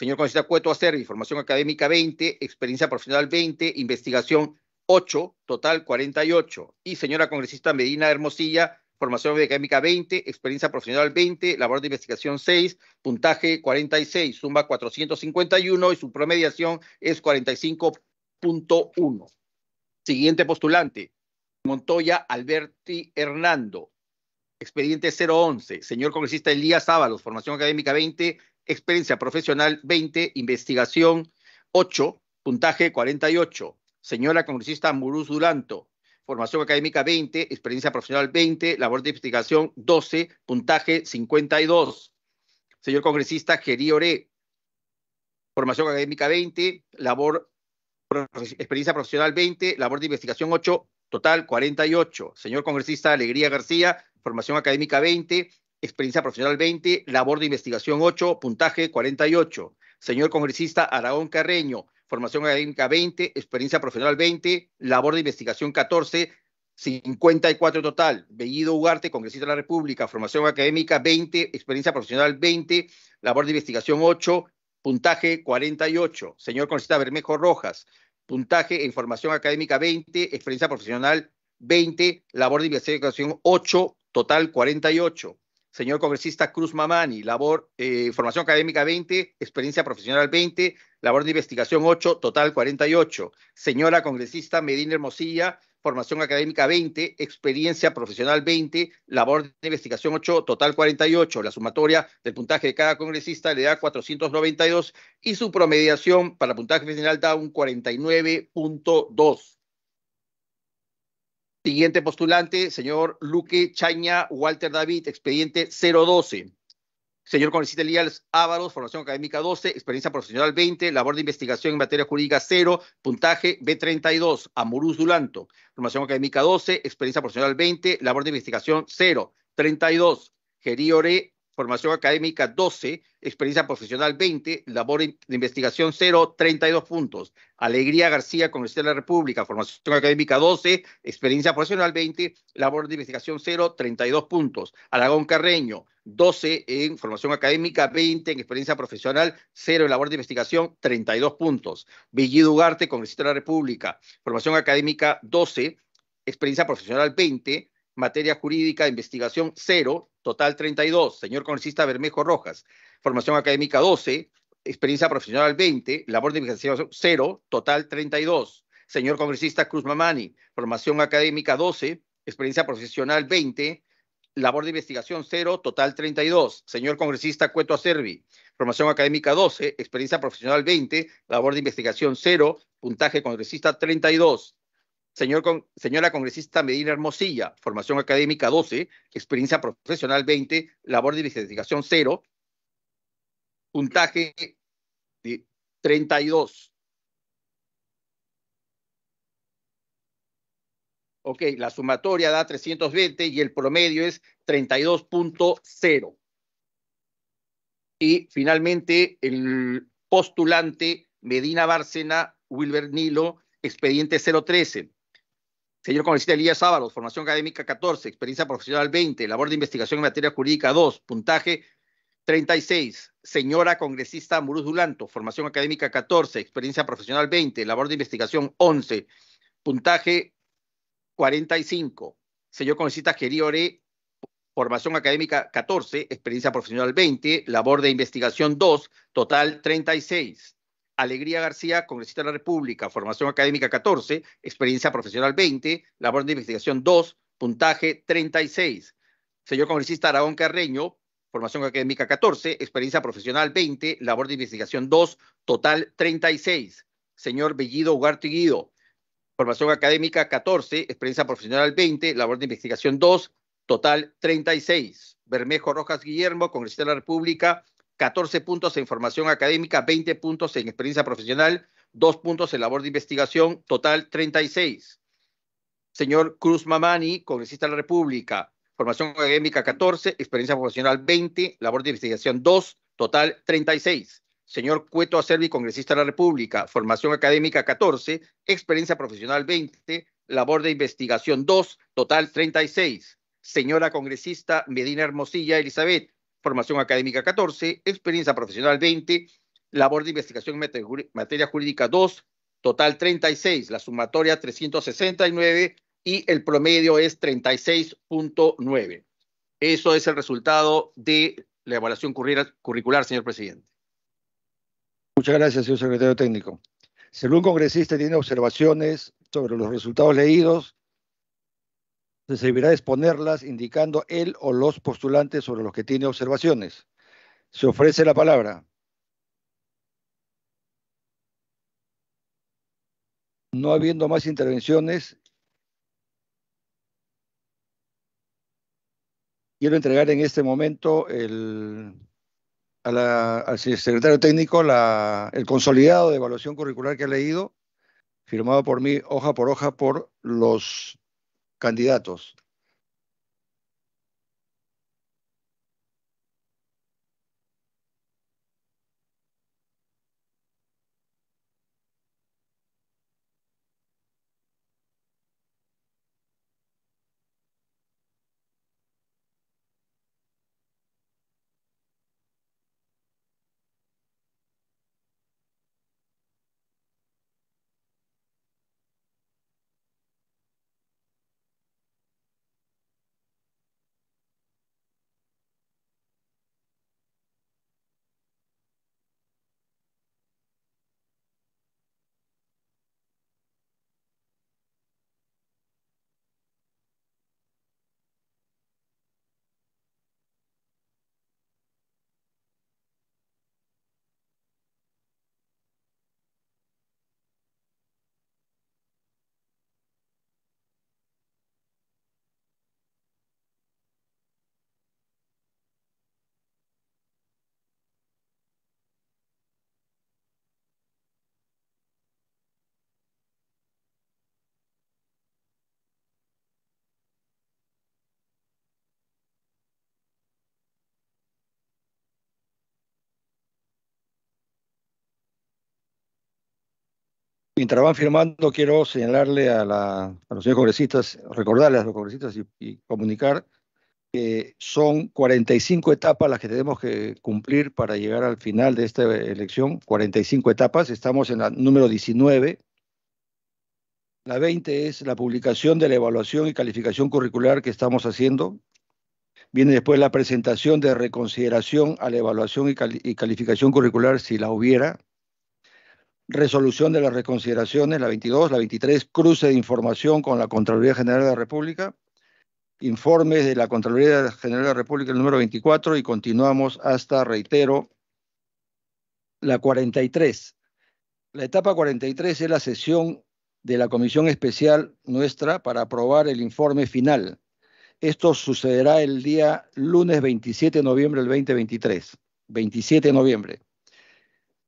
señor congresista Cueto Acervi, formación académica 20, experiencia profesional 20, investigación 8, total 48. Y señora congresista Medina Hermosilla, formación académica 20, experiencia profesional 20, labor de investigación 6, puntaje 46, suma 451 y su promediación es 45.1. Siguiente postulante, Montoya Alberti Hernando, expediente 011, señor congresista Elías Ábalos, formación académica 20, experiencia profesional 20, investigación 8, puntaje 48. Señora congresista Muruz Duranto, formación académica 20, experiencia profesional 20, labor de investigación 12, puntaje 52. Señor congresista Gerí formación académica 20, labor, experiencia profesional 20, labor de investigación 8, total 48. Señor congresista Alegría García, formación académica 20, experiencia profesional 20, labor de investigación 8, puntaje 48. Señor congresista Aragón Carreño, formación académica 20, experiencia profesional 20, labor de investigación 14, 54 total. Bellido Ugarte, congresista de la República, formación académica 20, experiencia profesional 20, labor de investigación 8, puntaje 48. Señor congresista Bermejo Rojas, puntaje en formación académica 20, experiencia profesional 20, labor de investigación 8, total 48 señor congresista Cruz Mamani, labor, eh, formación académica 20, experiencia profesional 20, labor de investigación 8, total 48. Señora congresista Medina Hermosilla, formación académica 20, experiencia profesional 20, labor de investigación 8, total 48. La sumatoria del puntaje de cada congresista le da 492 y su promediación para puntaje final da un 49.2. Siguiente postulante, señor Luque Chaña Walter David, expediente 012. Señor congresista Elías Ávaros, formación académica 12, experiencia profesional 20, labor de investigación en materia jurídica 0, puntaje B32, Amorús Dulanto, formación académica 12, experiencia profesional 20, labor de investigación 0, 32, Geriore formación académica 12, experiencia profesional 20, labor de investigación 0, 32 puntos. Alegría García, Congresista de la República, formación académica 12, experiencia profesional 20, labor de investigación 0, 32 puntos. Aragón Carreño, 12 en formación académica, 20 en experiencia profesional, 0 en labor de investigación, 32 puntos. Villido Dugarte, Congresista de la República, formación académica 12, experiencia profesional 20, materia jurídica, investigación cero. total 32, señor congresista Bermejo Rojas, formación académica 12, experiencia profesional 20, labor de investigación cero. total 32, señor congresista Cruz Mamani, formación académica 12, experiencia profesional 20, labor de investigación cero. total 32, señor congresista Cueto Acervi, formación académica 12, experiencia profesional 20, labor de investigación cero. puntaje congresista 32, señora congresista Medina Hermosilla, formación académica 12, experiencia profesional 20, labor de investigación 0, puntaje de 32. Ok, la sumatoria da 320 y el promedio es 32.0. Y finalmente, el postulante Medina Bárcena, Wilber Nilo, expediente 013 Señor congresista Elías Sábalos, formación académica 14, experiencia profesional 20, labor de investigación en materia jurídica 2, puntaje 36. Señora congresista Muruz Dulanto, formación académica 14, experiencia profesional 20, labor de investigación 11, puntaje 45. Señor congresista Geriore, formación académica 14, experiencia profesional 20, labor de investigación 2, total 36. Alegría García, congresista de la República, formación académica 14, experiencia profesional 20, labor de investigación 2, puntaje 36. Señor congresista Aragón Carreño, formación académica 14, experiencia profesional 20, labor de investigación 2, total 36. Señor Bellido Ugarte Guido, formación académica 14, experiencia profesional 20, labor de investigación 2, total 36. Bermejo Rojas Guillermo, congresista de la República, 14 puntos en formación académica, 20 puntos en experiencia profesional, 2 puntos en labor de investigación, total 36. Señor Cruz Mamani, congresista de la República, formación académica 14, experiencia profesional 20, labor de investigación 2, total 36. Señor Cueto Acervi, congresista de la República, formación académica 14, experiencia profesional 20, labor de investigación 2, total 36. Señora congresista Medina Hermosilla Elizabeth, formación académica 14, experiencia profesional 20, labor de investigación en materia jurídica 2, total 36, la sumatoria 369 y el promedio es 36.9. Eso es el resultado de la evaluación curricular, señor presidente. Muchas gracias, señor secretario técnico. Según algún congresista tiene observaciones sobre los resultados leídos, se servirá de exponerlas indicando él o los postulantes sobre los que tiene observaciones. Se ofrece la palabra. No habiendo más intervenciones, quiero entregar en este momento al secretario técnico la, el consolidado de evaluación curricular que ha leído, firmado por mí hoja por hoja por los candidatos mientras van firmando, quiero señalarle a, la, los señores congresistas, recordarles a los congresistas y, comunicar que son 45 etapas las que tenemos que cumplir para llegar al final de esta elección. 45 etapas, estamos en la número 19. La 20 es la publicación de la evaluación y calificación curricular que estamos haciendo. Viene después la presentación de reconsideración a la evaluación y calificación curricular si la hubiera resolución de las reconsideraciones, la 22, la 23, cruce de información con la Contraloría General de la República, informes de la Contraloría General de la República, el número 24, y continuamos hasta, reitero, la 43. La etapa 43 es la sesión de la comisión especial nuestra para aprobar el informe final. Esto sucederá el día lunes 27 de noviembre del 2023. 27 de noviembre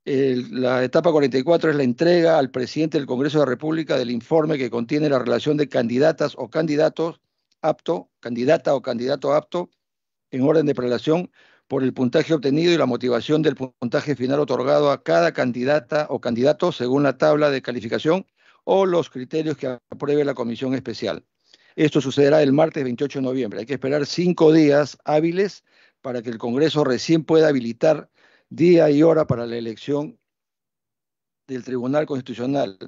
la etapa 44 es la entrega al presidente del Congreso de la República del informe que contiene la relación de candidatas o candidatos apto, candidata o candidato apto, en orden de prelación por el puntaje obtenido y la motivación del puntaje final otorgado a cada candidata o candidato según la tabla de calificación o los criterios que apruebe la comisión especial. Esto sucederá el martes 28 de noviembre. Hay que esperar cinco días hábiles para que el Congreso recién pueda habilitar día y hora para la elección del Tribunal Constitucional.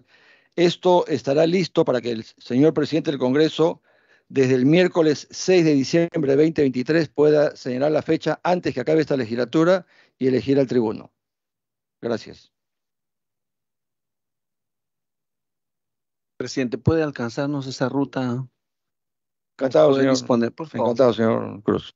Esto estará listo para que el señor presidente del Congreso, desde el miércoles 6 de diciembre de 2023, pueda señalar la fecha antes que acabe esta legislatura y elegir al tribuno. Gracias. Presidente, ¿puede alcanzarnos esa ruta? Encantado, señor. señor Cruz.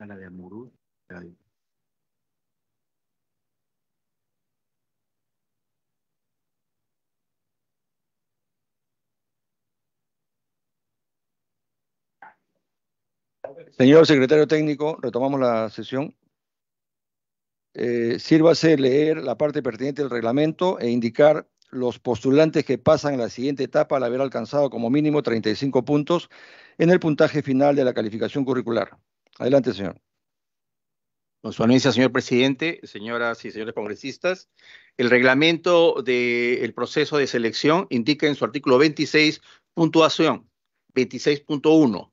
a de Señor secretario técnico, retomamos la sesión. Eh, sírvase leer la parte pertinente del reglamento e indicar los postulantes que pasan a la siguiente etapa al haber alcanzado como mínimo 35 puntos en el puntaje final de la calificación curricular. Adelante, señor. Con su señor presidente, señoras y señores congresistas, el reglamento del proceso de selección indica en su artículo 26, puntuación 26.1,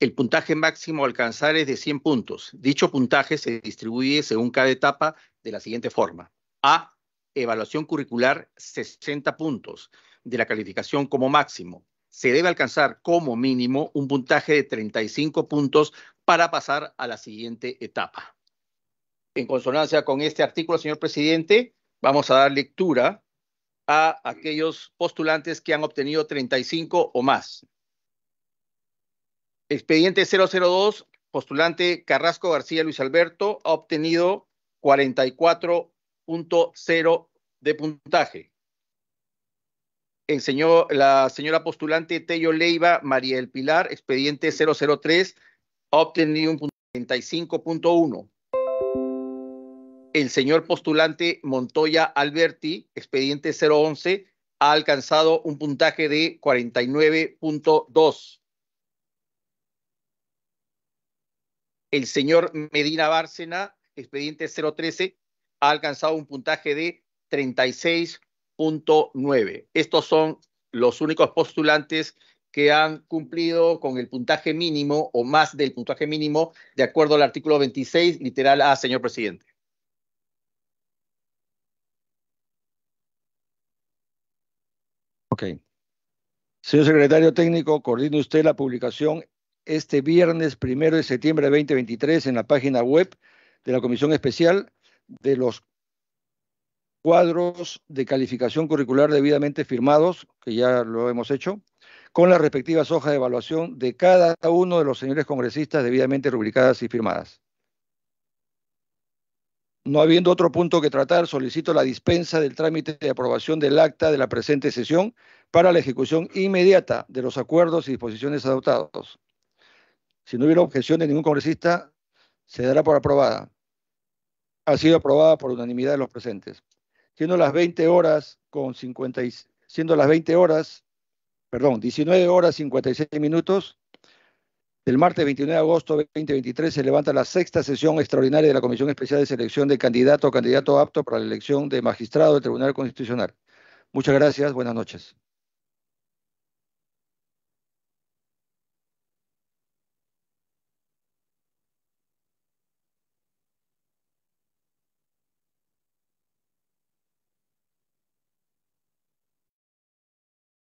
el puntaje máximo a alcanzar es de 100 puntos. Dicho puntaje se distribuye según cada etapa de la siguiente forma. A, evaluación curricular 60 puntos de la calificación como máximo se debe alcanzar como mínimo un puntaje de 35 puntos para pasar a la siguiente etapa. En consonancia con este artículo, señor presidente, vamos a dar lectura a aquellos postulantes que han obtenido 35 o más. Expediente 002, postulante Carrasco García Luis Alberto ha obtenido 44.0 de puntaje la señora postulante Tello Leiva María del Pilar, expediente 003, ha obtenido un 35.1. El señor postulante Montoya Alberti, expediente 011, ha alcanzado un puntaje de 49.2. El señor Medina Bárcena, expediente 013, ha alcanzado un puntaje de 36 punto nueve. Estos son los únicos postulantes que han cumplido con el puntaje mínimo o más del puntaje mínimo de acuerdo al artículo 26, literal A, señor presidente. Ok. Señor secretario técnico, coordina usted la publicación este viernes primero de septiembre de 2023 en la página web de la Comisión Especial de los cuadros de calificación curricular debidamente firmados, que ya lo hemos hecho, con las respectivas hojas de evaluación de cada uno de los señores congresistas debidamente rubricadas y firmadas. No habiendo otro punto que tratar, solicito la dispensa del trámite de aprobación del acta de la presente sesión para la ejecución inmediata de los acuerdos y disposiciones adoptados. Si no hubiera objeción de ningún congresista, se dará por aprobada. Ha sido aprobada por unanimidad de los presentes siendo las 20 horas con 50 y, siendo las 20 horas, perdón, 19 horas 56 minutos. del martes 29 de agosto de 2023 se levanta la sexta sesión extraordinaria de la Comisión Especial de Selección de Candidato o Candidato Apto para la elección de magistrado del Tribunal Constitucional. Muchas gracias, buenas noches.